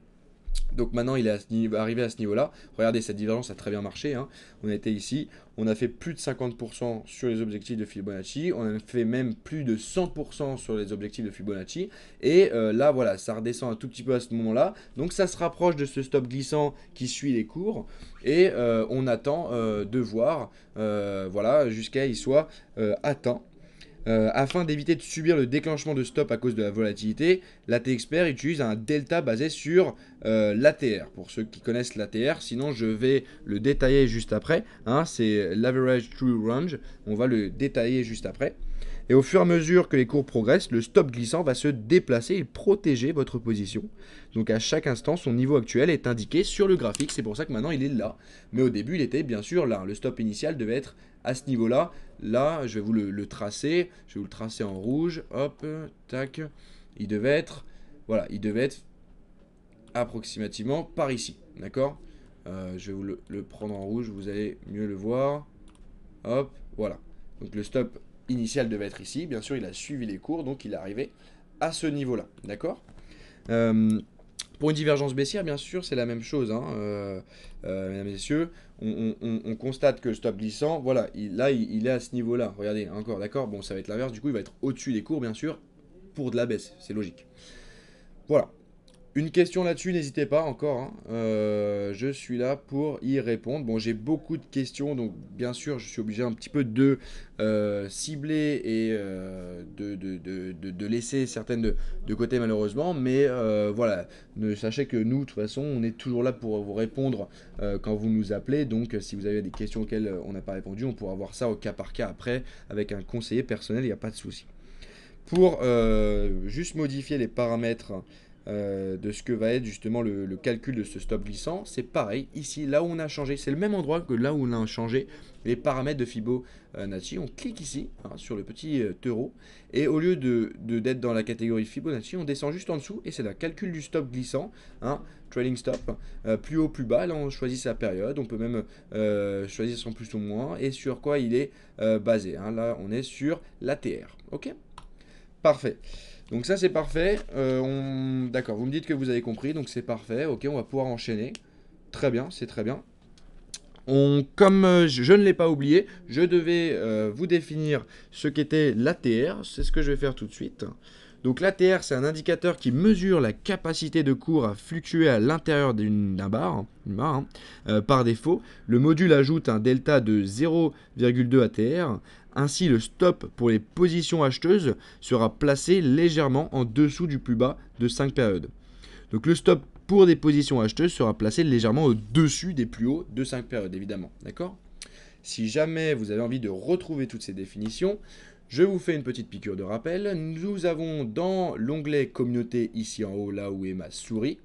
Donc maintenant, il est arrivé à ce niveau-là. Regardez, cette divergence a très bien marché. Hein. On était ici, on a fait plus de 50% sur les objectifs de Fibonacci. On a fait même plus de 100% sur les objectifs de Fibonacci. Et euh, là, voilà, ça redescend un tout petit peu à ce moment-là. Donc ça se rapproche de ce stop glissant qui suit les cours. Et euh, on attend euh, de voir, voilà, jusqu'à il soit atteint. Euh, afin d'éviter de subir le déclenchement de stop à cause de la volatilité, T-Expert utilise un delta basé sur euh, l'ATR. Pour ceux qui connaissent l'ATR, sinon je vais le détailler juste après. Hein, c'est l'average true range, on va le détailler juste après. Et au fur et à mesure que les cours progressent, le stop glissant va se déplacer et protéger votre position. Donc à chaque instant, son niveau actuel est indiqué sur le graphique, c'est pour ça que maintenant il est là. Mais au début, il était bien sûr là. Le stop initial devait être à ce niveau-là, Là, je vais vous le, tracer. Je vais vous le tracer en rouge. Hop, tac. Il devait être, voilà, il devait être approximativement par ici. D'accord euh, Je vais vous le, prendre en rouge. Vous allez mieux le voir. Hop, voilà. Donc le stop initial devait être ici. Bien sûr, il a suivi les cours, donc il est arrivé à ce niveau-là. D'accord euh, pour une divergence baissière, bien sûr, c'est la même chose. Hein. Euh, euh, mesdames et messieurs, on, constate que le stop glissant, voilà, il, là, il, il, est à ce niveau-là. Regardez, encore, d'accord Bon, ça va être l'inverse, du coup, il va être au-dessus des cours, bien sûr, pour de la baisse, c'est logique. Voilà. Une question là-dessus, n'hésitez pas encore. Hein. Euh, je suis là pour y répondre. Bon, j'ai beaucoup de questions, donc bien sûr, je suis obligé un petit peu de euh, cibler et euh, de, laisser certaines de, côté malheureusement. Mais voilà, ne, sachez que nous, de toute façon, on est toujours là pour vous répondre quand vous nous appelez. Donc, si vous avez des questions auxquelles on n'a pas répondu, on pourra voir ça au cas par cas après avec un conseiller personnel, il n'y a pas de souci. Pour juste modifier les paramètres euh, de ce que va être justement le, calcul de ce stop glissant. C'est pareil, ici, là où on a changé, c'est le même endroit que là où on a changé les paramètres de Fibonacci. Euh, on clique ici, hein, sur le petit euh, taureau, et au lieu de d'être dans la catégorie Fibonacci, on descend juste en dessous, et c'est là calcul du stop glissant, un hein, trailing stop, plus haut, plus bas, là on choisit sa période, on peut même choisir son plus ou moins, et sur quoi il est basé. Hein. Là, on est sur l'ATR, ok Parfait. Donc ça c'est parfait. Euh, d'accord, vous me dites que vous avez compris, donc c'est parfait. Ok, on va pouvoir enchaîner. Très bien, c'est très bien. On, comme euh, je ne l'ai pas oublié, je devais euh, vous définir ce qu'était l'ATR. C'est ce que je vais faire tout de suite. Donc l'ATR, c'est un indicateur qui mesure la capacité de cours à fluctuer à l'intérieur d'un bar, barre, hein, par défaut. Le module ajoute un delta de 0,2 ATR ainsi, le stop pour les positions acheteuses sera placé légèrement en dessous du plus bas de 5 périodes. Donc le stop pour des positions acheteuses sera placé légèrement au-dessus des plus hauts de 5 périodes, évidemment. D'accord Si jamais vous avez envie de retrouver toutes ces définitions, je vous fais une petite piqûre de rappel. Nous avons dans l'onglet communauté ici en haut, là où est ma souris,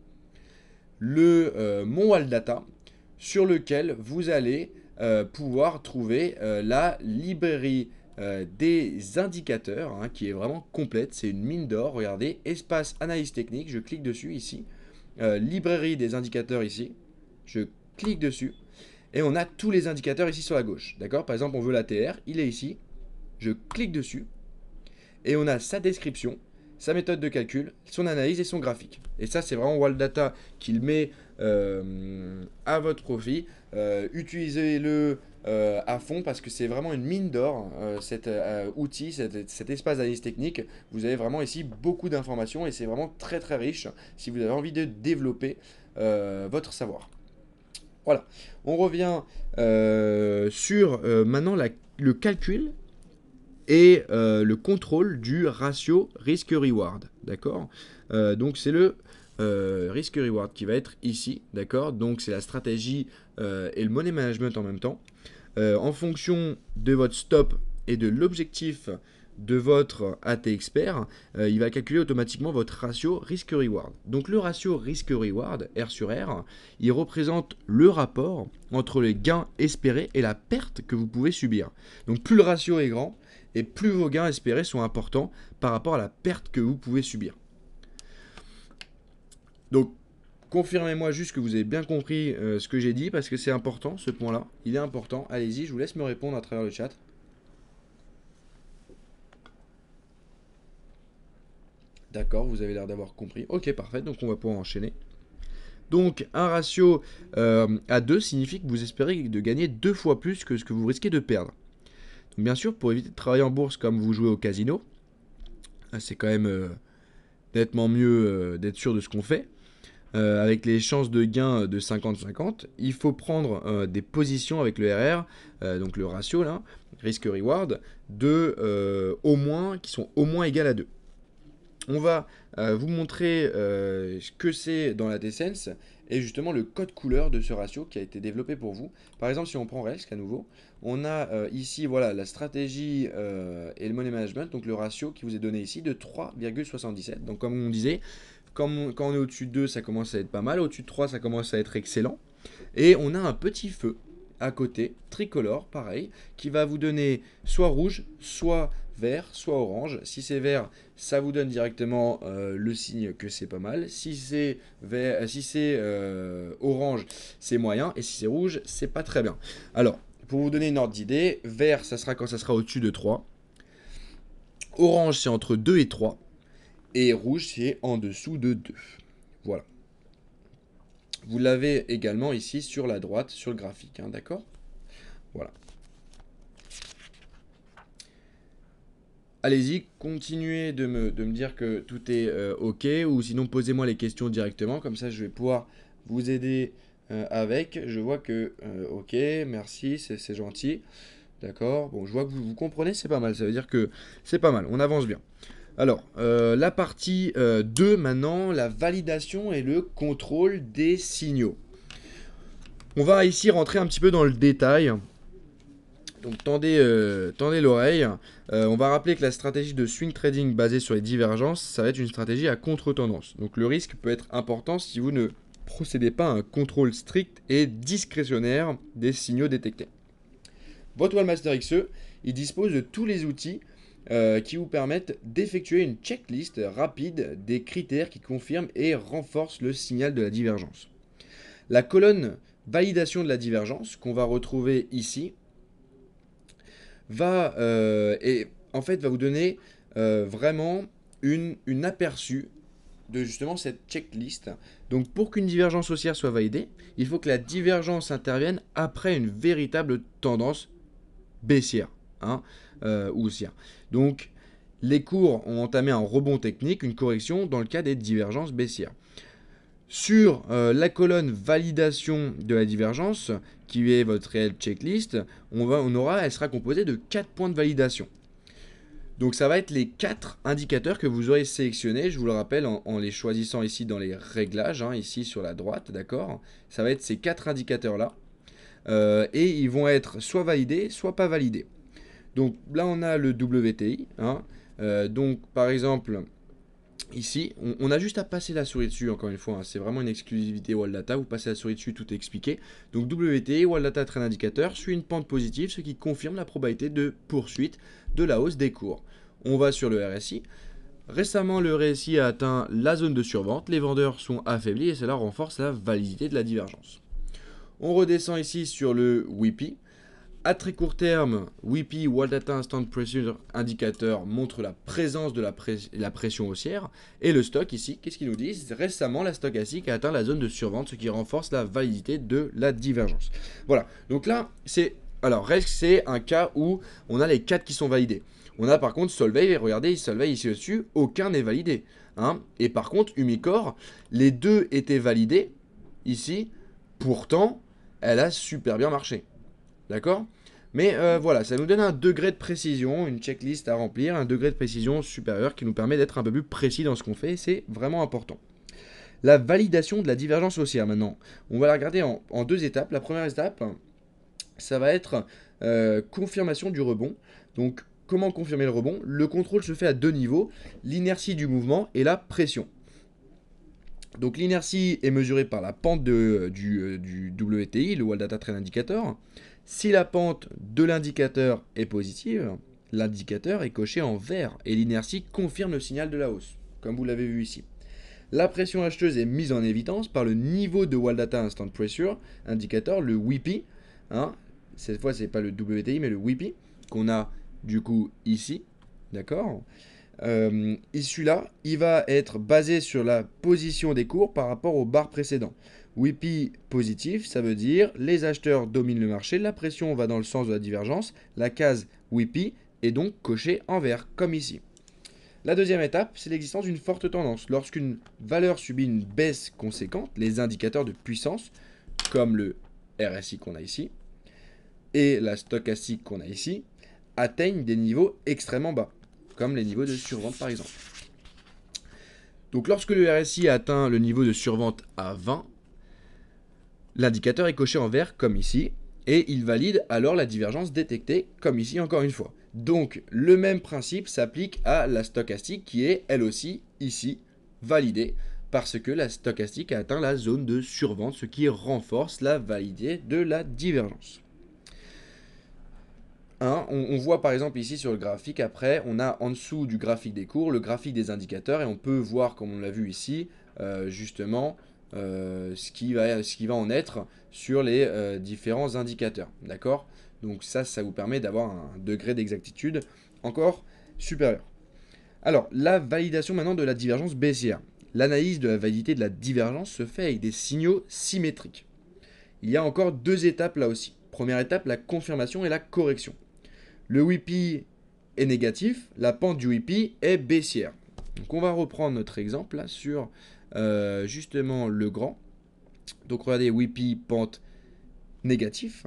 le euh, mon data sur lequel vous allez euh, pouvoir trouver euh, la librairie euh, des indicateurs hein, qui est vraiment complète. C'est une mine d'or. Regardez, espace analyse technique. Je clique dessus ici. librairie des indicateurs ici. Je clique dessus. Et on a tous les indicateurs ici sur la gauche. D'accord Par exemple, on veut l'ATR. Il est ici. Je clique dessus. Et on a sa description, sa méthode de calcul, son analyse et son graphique. Et ça, c'est vraiment Wall Data qu'il met euh, à votre profit. Euh, utilisez-le euh, à fond parce que c'est vraiment une mine d'or, cet outil, cet, espace d'analyse technique. Vous avez vraiment ici beaucoup d'informations et c'est vraiment très très riche si vous avez envie de développer votre savoir. Voilà, on revient sur maintenant le calcul et le contrôle du ratio risque-reward. D'accord Donc c'est le euh, risque reward qui va être ici, d'accord Donc c'est la stratégie euh, et le money management en même temps. Euh, en fonction de votre stop et de l'objectif de votre AT expert, il va calculer automatiquement votre ratio risque-reward. Donc le ratio risque-reward, R sur R, il représente le rapport entre les gains espérés et la perte que vous pouvez subir. Donc plus le ratio est grand, et plus vos gains espérés sont importants par rapport à la perte que vous pouvez subir. Donc, confirmez-moi juste que vous avez bien compris euh, ce que j'ai dit, parce que c'est important, ce point-là. Il est important. Allez-y, je vous laisse me répondre à travers le chat. D'accord, vous avez l'air d'avoir compris. Ok, parfait, donc on va pouvoir enchaîner. Donc un ratio euh, à 2 signifie que vous espérez de gagner deux fois plus que ce que vous risquez de perdre. bien sûr, pour éviter de travailler en bourse comme vous jouez au casino, c'est quand même euh, nettement mieux d'être sûr de ce qu'on fait. Euh, avec les chances de gain euh, de 50-50, il faut prendre euh, des positions avec le RR, donc le ratio là, risque-reward, de au moins, qui sont au moins égales à 2. On va vous montrer ce que c'est dans la t et justement le code couleur de ce ratio qui a été développé pour vous. Par exemple, si on prend Risk à nouveau, on a ici voilà, la stratégie et le money management, donc le ratio qui vous est donné ici de 3,77. Donc comme on disait, quand on est au-dessus de 2, ça commence à être pas mal. Au-dessus de 3, ça commence à être excellent. Et on a un petit feu à côté, tricolore, pareil, qui va vous donner soit rouge, soit vert, soit orange. Si c'est vert, ça vous donne directement euh, le signe que c'est pas mal. Si c'est euh, si c'est euh, orange, c'est moyen. Et si c'est rouge, c'est pas très bien. Alors, pour vous donner une ordre d'idée, vert, ça sera quand ça sera au-dessus de 3. Orange, c'est entre 2 et 3. Et rouge, c'est en dessous de 2. Voilà. Vous l'avez également ici sur la droite, sur le graphique, hein, d'accord Voilà. Allez-y, continuez de me, dire que tout est euh, OK, ou sinon posez-moi les questions directement, comme ça je vais pouvoir vous aider euh, avec. Je vois que, euh, OK, merci, c'est gentil. D'accord Bon, je vois que vous, vous comprenez, c'est pas mal. Ça veut dire que c'est pas mal. On avance bien. Alors, euh, la partie 2 euh, maintenant, la validation et le contrôle des signaux. On va ici rentrer un petit peu dans le détail. Donc tendez, euh, l'oreille. on va rappeler que la stratégie de swing trading basée sur les divergences, ça va être une stratégie à contre-tendance. Donc le risque peut être important si vous ne procédez pas à un contrôle strict et discrétionnaire des signaux détectés. Votre Wallmaster XE, il dispose de tous les outils euh, qui vous permettent d'effectuer une checklist rapide des critères qui confirment et renforcent le signal de la divergence. La colonne validation de la divergence qu'on va retrouver ici va euh, et en fait va vous donner euh, vraiment une, aperçu de justement cette checklist. Donc pour qu'une divergence haussière soit validée, il faut que la divergence intervienne après une véritable tendance baissière. Hein. Euh, ou Donc, les cours ont entamé un rebond technique, une correction dans le cas des divergences baissières. Sur euh, la colonne validation de la divergence, qui est votre réelle checklist, on, va, on aura, elle sera composée de 4 points de validation. Donc ça va être les 4 indicateurs que vous aurez sélectionnés, je vous le rappelle en, les choisissant ici dans les réglages, hein, ici sur la droite, d'accord Ça va être ces 4 indicateurs-là, euh, et ils vont être soit validés, soit pas validés. Donc là, on a le WTI. Hein. Euh, donc par exemple, ici, on, a juste à passer la souris dessus, encore une fois, hein. c'est vraiment une exclusivité Data. vous passez la souris dessus, tout est expliqué. Donc WT, Data train indicateur, suit une pente positive, ce qui confirme la probabilité de poursuite de la hausse des cours. On va sur le RSI. Récemment, le RSI a atteint la zone de survente, les vendeurs sont affaiblis et cela renforce la validité de la divergence. On redescend ici sur le WIPI. À très court terme, WIPI, Wall Data Instant Pressure Indicator, montre la présence de la, la pression haussière. Et le stock ici, qu'est-ce qu'ils nous disent Récemment, la stock stochastique a atteint la zone de survente, ce qui renforce la validité de la divergence. Voilà, donc là, c'est... Alors, reste c'est un cas où on a les quatre qui sont validés. On a par contre Solvay, regardez, Solvay ici au-dessus, aucun n'est validé. Hein. et par contre, Umicore, les deux étaient validés, ici, pourtant, elle a super bien marché. D'accord mais euh, mm. voilà, ça nous donne un degré de précision, une checklist à remplir, un degré de précision supérieur qui nous permet d'être un peu plus précis dans ce qu'on fait, c'est vraiment important. La validation de la divergence haussière maintenant, on va la regarder en, deux étapes. La première étape, ça va être euh, confirmation du rebond. Donc comment confirmer le rebond Le contrôle se fait à deux niveaux, l'inertie du mouvement et la pression. Donc l'inertie est mesurée par la pente du, euh, WTI, le Wall Data Train Indicator. Si la pente de l'indicateur est positive, l'indicateur est coché en vert et l'inertie confirme le signal de la hausse, comme vous l'avez vu ici. La pression acheteuse est mise en évidence par le niveau de Wall Data Instant Pressure, indicateur, le WIPI. Hein. cette fois, ce n'est pas le WTI, mais le WIPI, qu'on a du coup ici. D'accord euh, Celui-là, il va être basé sur la position des cours par rapport aux barres précédentes. Whippy positif, ça veut dire les acheteurs dominent le marché, la pression va dans le sens de la divergence, la case Whippy est donc cochée en vert, comme ici. La deuxième étape, c'est l'existence d'une forte tendance. Lorsqu'une valeur subit une baisse conséquente, les indicateurs de puissance, comme le RSI qu'on a ici, et la stochastique qu'on a ici, atteignent des niveaux extrêmement bas, comme les niveaux de survente par exemple. Donc lorsque le RSI atteint le niveau de survente à 20, L'indicateur est coché en vert comme ici, et il valide alors la divergence détectée comme ici encore une fois. Donc le même principe s'applique à la stochastique qui est elle aussi ici validée parce que la stochastique a atteint la zone de survente, ce qui renforce la validité de la divergence. on, voit par exemple ici sur le graphique, après, on a en dessous du graphique des cours, le graphique des indicateurs, et on peut voir, comme on l'a vu ici, euh, justement, euh, ce, qui va, ce qui va en être sur les euh, différents indicateurs. D'accord Donc ça, ça vous permet d'avoir un degré d'exactitude encore supérieur. Alors, la validation maintenant de la divergence baissière. L'analyse de la validité de la divergence se fait avec des signaux symétriques. Il y a encore deux étapes là aussi. Première étape, la confirmation et la correction. Le WIPI est négatif, la pente du WIPI est baissière. Donc on va reprendre notre exemple là sur euh, justement le grand. Donc regardez, Whippy, pente négatif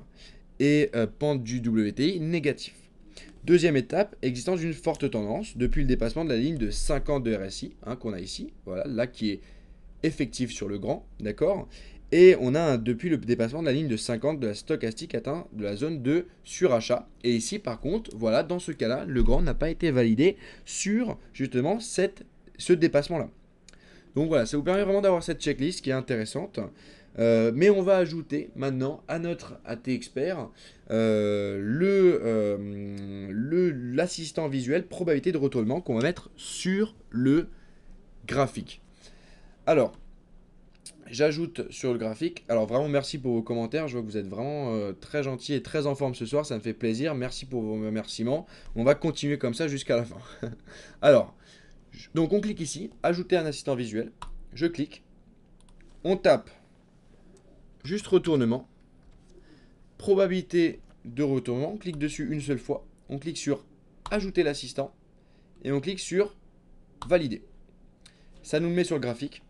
et euh, pente du WTI négatif. Deuxième étape, existence d'une forte tendance depuis le dépassement de la ligne de 50 de RSI hein, qu'on a ici, voilà, là qui est effectif sur le grand, d'accord Et on a depuis le dépassement de la ligne de 50 de la stochastique atteint de la zone de surachat. Et ici par contre, voilà, dans ce cas-là, le grand n'a pas été validé sur justement cette, ce dépassement-là. Donc voilà, ça vous permet vraiment d'avoir cette checklist qui est intéressante. Euh, mais on va ajouter maintenant à notre AT Expert euh, euh, le l'assistant visuel probabilité de retournement qu'on va mettre sur le graphique. Alors, j'ajoute sur le graphique. Alors vraiment merci pour vos commentaires, je vois que vous êtes vraiment très gentil et très en forme ce soir, ça me fait plaisir. Merci pour vos remerciements. On va continuer comme ça jusqu'à la fin. Alors, donc on clique ici, ajouter un assistant visuel. Je clique. On tape juste retournement. Probabilité de retournement. On clique dessus une seule fois. On clique sur ajouter l'assistant. Et on clique sur valider. Ça nous met sur le graphique.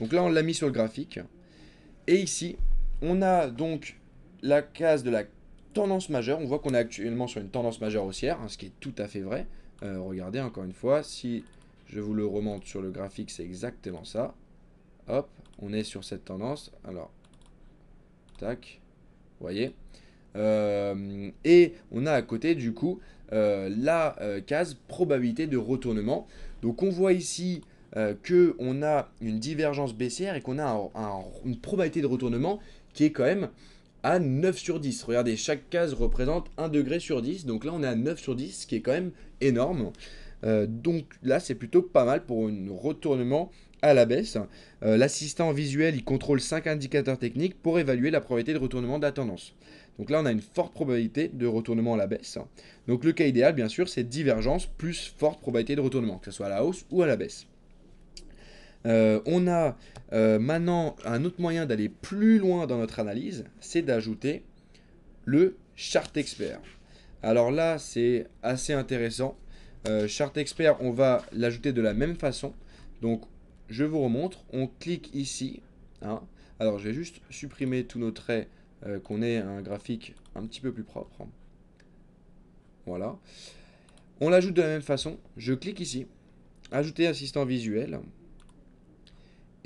Donc là, on l'a mis sur le graphique. Et ici, on a donc la case de la tendance majeure. On voit qu'on est actuellement sur une tendance majeure haussière, hein, ce qui est tout à fait vrai. Euh, regardez encore une fois, si je vous le remonte sur le graphique, c'est exactement ça. Hop, on est sur cette tendance. Alors, tac, vous voyez. Euh, et on a à côté du coup euh, la case probabilité de retournement. Donc on voit ici que qu'on a une divergence baissière et qu'on a une probabilité de retournement qui est quand même 9 sur 10. Regardez, chaque case représente 1 degré sur 10. Donc là, on est à 9 sur 10, ce qui est quand même énorme. Euh, donc là, c'est plutôt pas mal pour un retournement à la baisse. Euh, l'assistant visuel, il contrôle 5 indicateurs techniques pour évaluer la probabilité de retournement de la tendance. Donc là, on a une forte probabilité de retournement à la baisse. Donc le cas idéal, bien sûr, c'est divergence plus forte probabilité de retournement, que ce soit à la hausse ou à la baisse. Euh, on a euh, maintenant un autre moyen d'aller plus loin dans notre analyse, c'est d'ajouter le chart expert. Alors là, c'est assez intéressant. Euh, chart expert, on va l'ajouter de la même façon. Donc, je vous remontre. On clique ici. Hein. Alors, je vais juste supprimer tous nos traits, qu'on ait un graphique un petit peu plus propre. Hein. Voilà. On l'ajoute de la même façon. Je clique ici. Ajouter assistant visuel.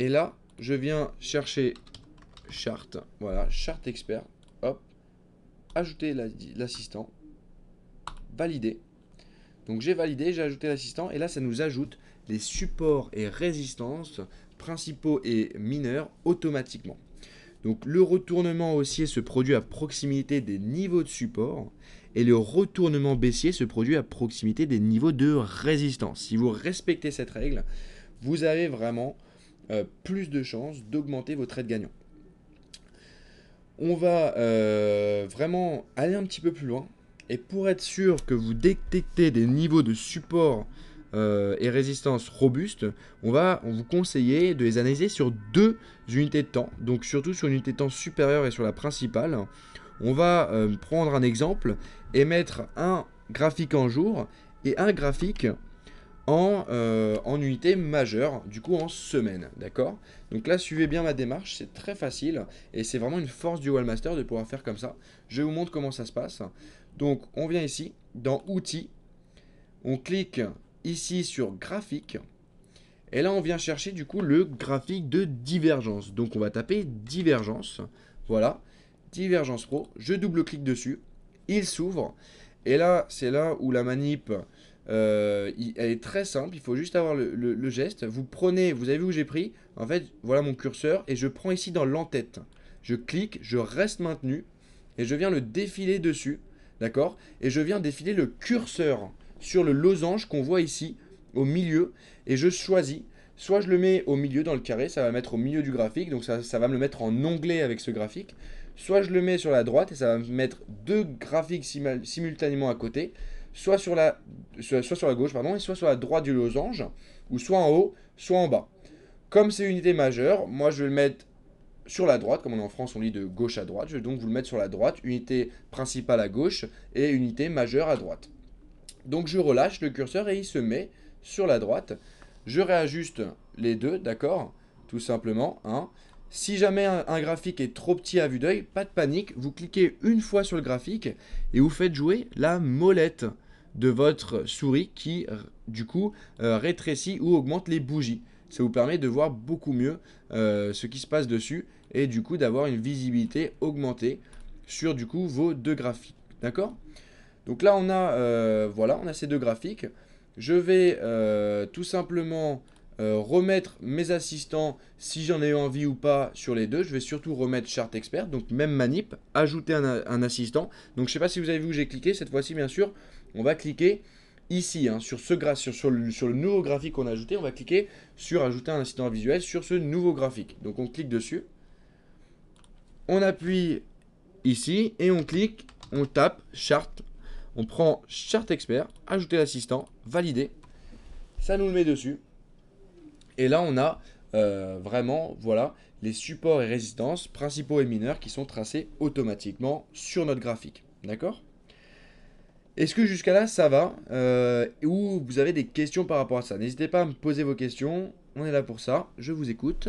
Et là, je viens chercher chart. Voilà, chart expert. Hop. Ajouter l'assistant. Valider. Donc j'ai validé, j'ai ajouté l'assistant. Et là, ça nous ajoute les supports et résistances principaux et mineurs automatiquement. Donc le retournement haussier se produit à proximité des niveaux de support et le retournement baissier se produit à proximité des niveaux de résistance. Si vous respectez cette règle, vous avez vraiment euh, plus de chances d'augmenter vos trades gagnant On va euh, vraiment aller un petit peu plus loin. Et pour être sûr que vous détectez des niveaux de support euh, et résistance robustes, on va vous conseiller de les analyser sur deux unités de temps. Donc surtout sur une unité de temps supérieure et sur la principale. On va prendre un exemple et mettre un graphique en jour et un graphique euh, en, unité majeure, du coup en semaine, d'accord Donc là, suivez bien ma démarche, c'est très facile et c'est vraiment une force du Wallmaster de pouvoir faire comme ça. Je vous montre comment ça se passe. Donc, on vient ici, dans Outils, on clique ici sur Graphique et là, on vient chercher du coup le graphique de divergence. Donc, on va taper divergence, voilà, divergence pro, je double-clique dessus, il s'ouvre et là, c'est là où la manip euh, elle est très simple, il faut juste avoir le, geste. Vous prenez, vous avez vu où j'ai pris En fait, voilà mon curseur et je prends ici dans l'entête. Je clique, je reste maintenu et je viens le défiler dessus, d'accord Et je viens défiler le curseur sur le losange qu'on voit ici au milieu et je choisis. Soit je le mets au milieu dans le carré, ça va mettre au milieu du graphique, donc ça, ça va me le mettre en onglet avec ce graphique. Soit je le mets sur la droite et ça va me mettre deux graphiques simultanément à côté soit sur la, soit sur la gauche pardon, et soit sur la droite du losange, ou soit en haut, soit en bas. Comme c'est une unité majeure, moi je vais le mettre sur la droite, comme on est en France, on lit de gauche à droite. Je vais donc vous le mettre sur la droite, unité principale à gauche et unité majeure à droite. Donc je relâche le curseur et il se met sur la droite. Je réajuste les deux, d'accord Tout simplement, hein. Si jamais un graphique est trop petit à vue d'œil, pas de panique, vous cliquez une fois sur le graphique et vous faites jouer la molette de votre souris qui du coup euh, rétrécit ou augmente les bougies. Ça vous permet de voir beaucoup mieux euh, ce qui se passe dessus et du coup d'avoir une visibilité augmentée sur du coup vos deux graphiques. D'accord Donc là on a euh, voilà on a ces deux graphiques. Je vais tout simplement euh, remettre mes assistants, si j'en ai envie ou pas, sur les deux. Je vais surtout remettre chart expert, donc même manip, ajouter un, assistant. Donc je ne sais pas si vous avez vu où j'ai cliqué, cette fois-ci bien sûr, on va cliquer ici, hein, sur, ce graphique sur, sur, le, nouveau graphique qu'on a ajouté, on va cliquer sur ajouter un assistant visuel sur ce nouveau graphique. Donc on clique dessus, on appuie ici et on clique, on tape chart, on prend chart expert, ajouter l'assistant, valider, ça nous le met dessus. Et là, on a euh, vraiment, voilà, les supports et résistances principaux et mineurs qui sont tracés automatiquement sur notre graphique. D'accord Est-ce que jusqu'à là, ça va euh, Ou vous avez des questions par rapport à ça N'hésitez pas à me poser vos questions. On est là pour ça. Je vous écoute.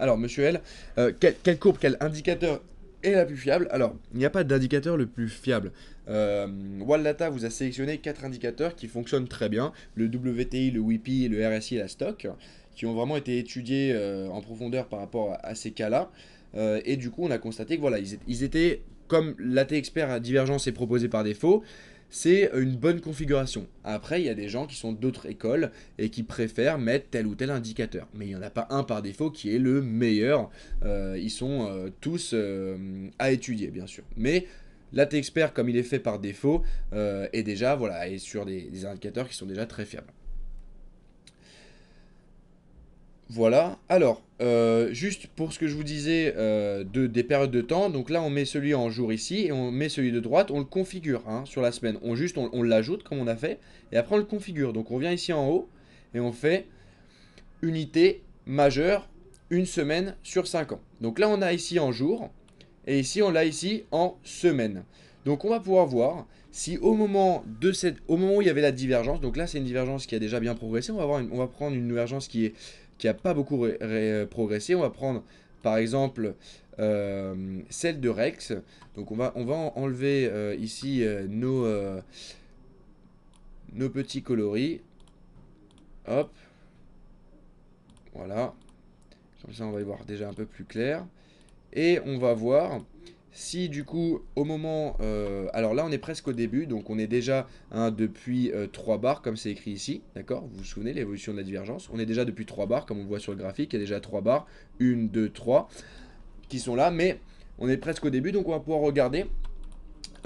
Alors, monsieur L, euh, quelle courbe, quel indicateur et la plus fiable. Alors, il n'y a pas d'indicateur le plus fiable. Euh, vous a sélectionné quatre indicateurs qui fonctionnent très bien. Le WTI, le WIPI, le RSI et la stock, qui ont vraiment été étudiés euh, en profondeur par rapport à, ces cas-là. Euh, et du coup, on a constaté que voilà, ils, étaient, comme l'AT Expert à divergence est proposé par défaut, c'est une bonne configuration. Après, il y a des gens qui sont d'autres écoles et qui préfèrent mettre tel ou tel indicateur. Mais il n'y en a pas un par défaut qui est le meilleur. Euh, ils sont euh, tous euh, à étudier, bien sûr. Mais l'AT Expert, comme il est fait par défaut, est déjà, voilà, est sur des, des indicateurs qui sont déjà très fiables. Voilà, alors, euh, juste pour ce que je vous disais euh, de, des périodes de temps, donc là on met celui en jour ici, et on met celui de droite, on le configure hein, sur la semaine. On juste, on, l'ajoute comme on a fait, et après on le configure. Donc on vient ici en haut, et on fait unité majeure, une semaine sur 5 ans. Donc là on a ici en jour, et ici on l'a ici en semaine. Donc on va pouvoir voir si au moment, de cette, au moment où il y avait la divergence, donc là c'est une divergence qui a déjà bien progressé, on va, on va prendre une divergence qui est pas beaucoup progressé. On va prendre par exemple euh, celle de Rex. Donc on va, on va enlever euh, ici euh, nos, nos petits coloris. Hop. Voilà. Comme ça on va y voir déjà un peu plus clair. Et on va voir si du coup, au moment... Euh, alors là, on est presque au début, donc on est déjà hein, depuis 3 euh, barres, comme c'est écrit ici, d'accord Vous vous souvenez, l'évolution de la divergence On est déjà depuis 3 bars, comme on voit sur le graphique, il y a déjà 3 bars, 1, 2, 3, qui sont là, mais on est presque au début, donc on va pouvoir regarder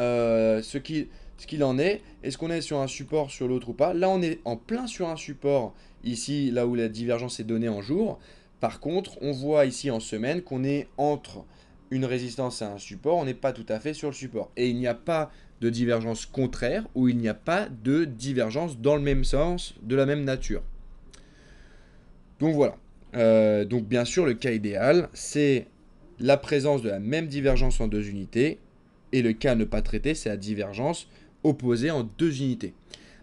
euh, ce qu'il en est. Est-ce qu'on est sur un support sur l'autre ou pas Là, on est en plein sur un support, ici, là où la divergence est donnée en jour. Par contre, on voit ici en semaine qu'on est entre une résistance à un support, on n'est pas tout à fait sur le support. Et il n'y a pas de divergence contraire ou il n'y a pas de divergence dans le même sens, de la même nature. Donc voilà. Euh, donc bien sûr, le cas idéal, c'est la présence de la même divergence en deux unités. Et le cas à ne pas traiter, c'est la divergence opposée en deux unités.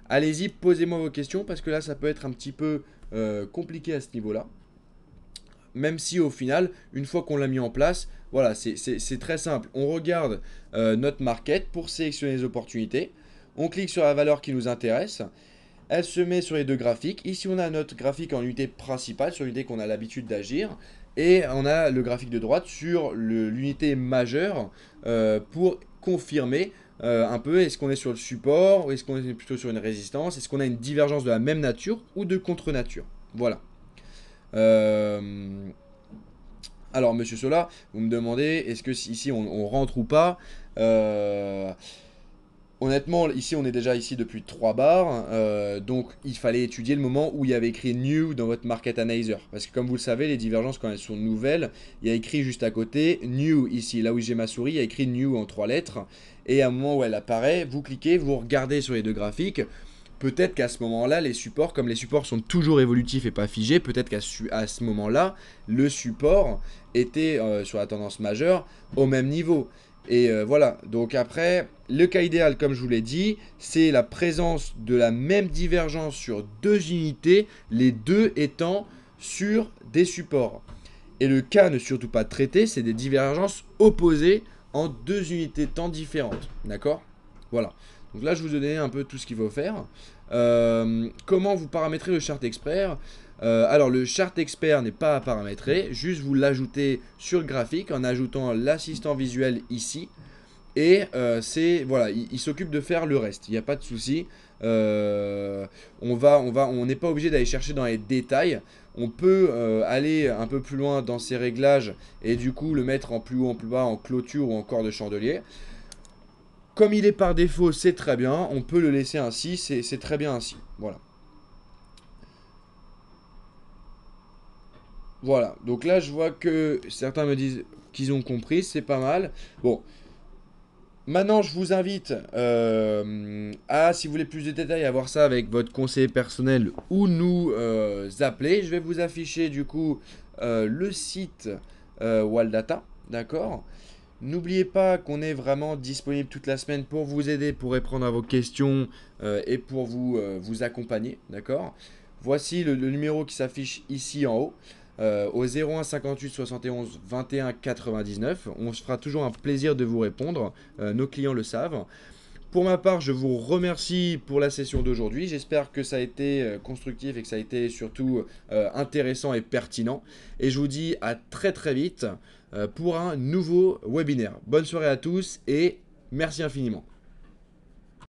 Allez-y, posez-moi vos questions parce que là, ça peut être un petit peu euh, compliqué à ce niveau-là. Même si au final, une fois qu'on l'a mis en place, voilà, c'est très simple. On regarde euh, notre market pour sélectionner les opportunités. On clique sur la valeur qui nous intéresse. Elle se met sur les deux graphiques. Ici, on a notre graphique en unité principale, sur l'unité qu'on a l'habitude d'agir. Et on a le graphique de droite sur l'unité majeure euh, pour confirmer euh, un peu est-ce qu'on est sur le support, ou est-ce qu'on est plutôt sur une résistance, est-ce qu'on a une divergence de la même nature ou de contre-nature. Voilà. Euh, alors, monsieur Sola, vous me demandez, est-ce que ici on, rentre ou pas euh, Honnêtement, ici on est déjà ici depuis 3 bars, euh, donc il fallait étudier le moment où il y avait écrit New dans votre Market Analyzer. Parce que comme vous le savez, les divergences quand elles sont nouvelles, il y a écrit juste à côté New ici, là où j'ai ma souris, il y a écrit New en 3 lettres. Et à un moment où elle apparaît, vous cliquez, vous regardez sur les deux graphiques, peut-être qu'à ce moment-là, les supports, comme les supports sont toujours évolutifs et pas figés, peut-être qu'à ce moment-là, le support était euh, sur la tendance majeure au même niveau. Et euh, voilà, donc après, le cas idéal, comme je vous l'ai dit, c'est la présence de la même divergence sur deux unités, les deux étant sur des supports. Et le cas ne surtout pas traité, c'est des divergences opposées en deux unités tant temps différentes. D'accord Voilà. Donc là, je vous donnais un peu tout ce qu'il faut faire. Euh, comment vous paramétrez le chart expert euh, alors le chart expert n'est pas à paramétrer, juste vous l'ajoutez sur le graphique en ajoutant l'assistant visuel ici. Et euh, c'est voilà, il, s'occupe de faire le reste. Il n'y a pas de souci. on va, on va, on n'est pas obligé d'aller chercher dans les détails. On peut aller un peu plus loin dans ses réglages et du coup le mettre en plus haut, en plus bas, en clôture ou en corps de chandelier. Comme il est par défaut, c'est très bien. On peut le laisser ainsi, c'est très bien ainsi. Voilà. Voilà, donc là je vois que certains me disent qu'ils ont compris, c'est pas mal. Bon, maintenant je vous invite euh, à, si vous voulez plus de détails, à voir ça avec votre conseiller personnel ou nous euh, appeler. Je vais vous afficher du coup euh, le site Waldata, d'accord N'oubliez pas qu'on est vraiment disponible toute la semaine pour vous aider, pour répondre à vos questions euh, et pour vous, euh, vous accompagner, d'accord Voici le, numéro qui s'affiche ici en haut, euh, au 01 58 71 21 99. On se fera toujours un plaisir de vous répondre, nos clients le savent. Pour ma part, je vous remercie pour la session d'aujourd'hui. J'espère que ça a été constructif et que ça a été surtout intéressant et pertinent. Et je vous dis à très très vite. Euh, pour un nouveau webinaire. Bonne soirée à tous et merci infiniment.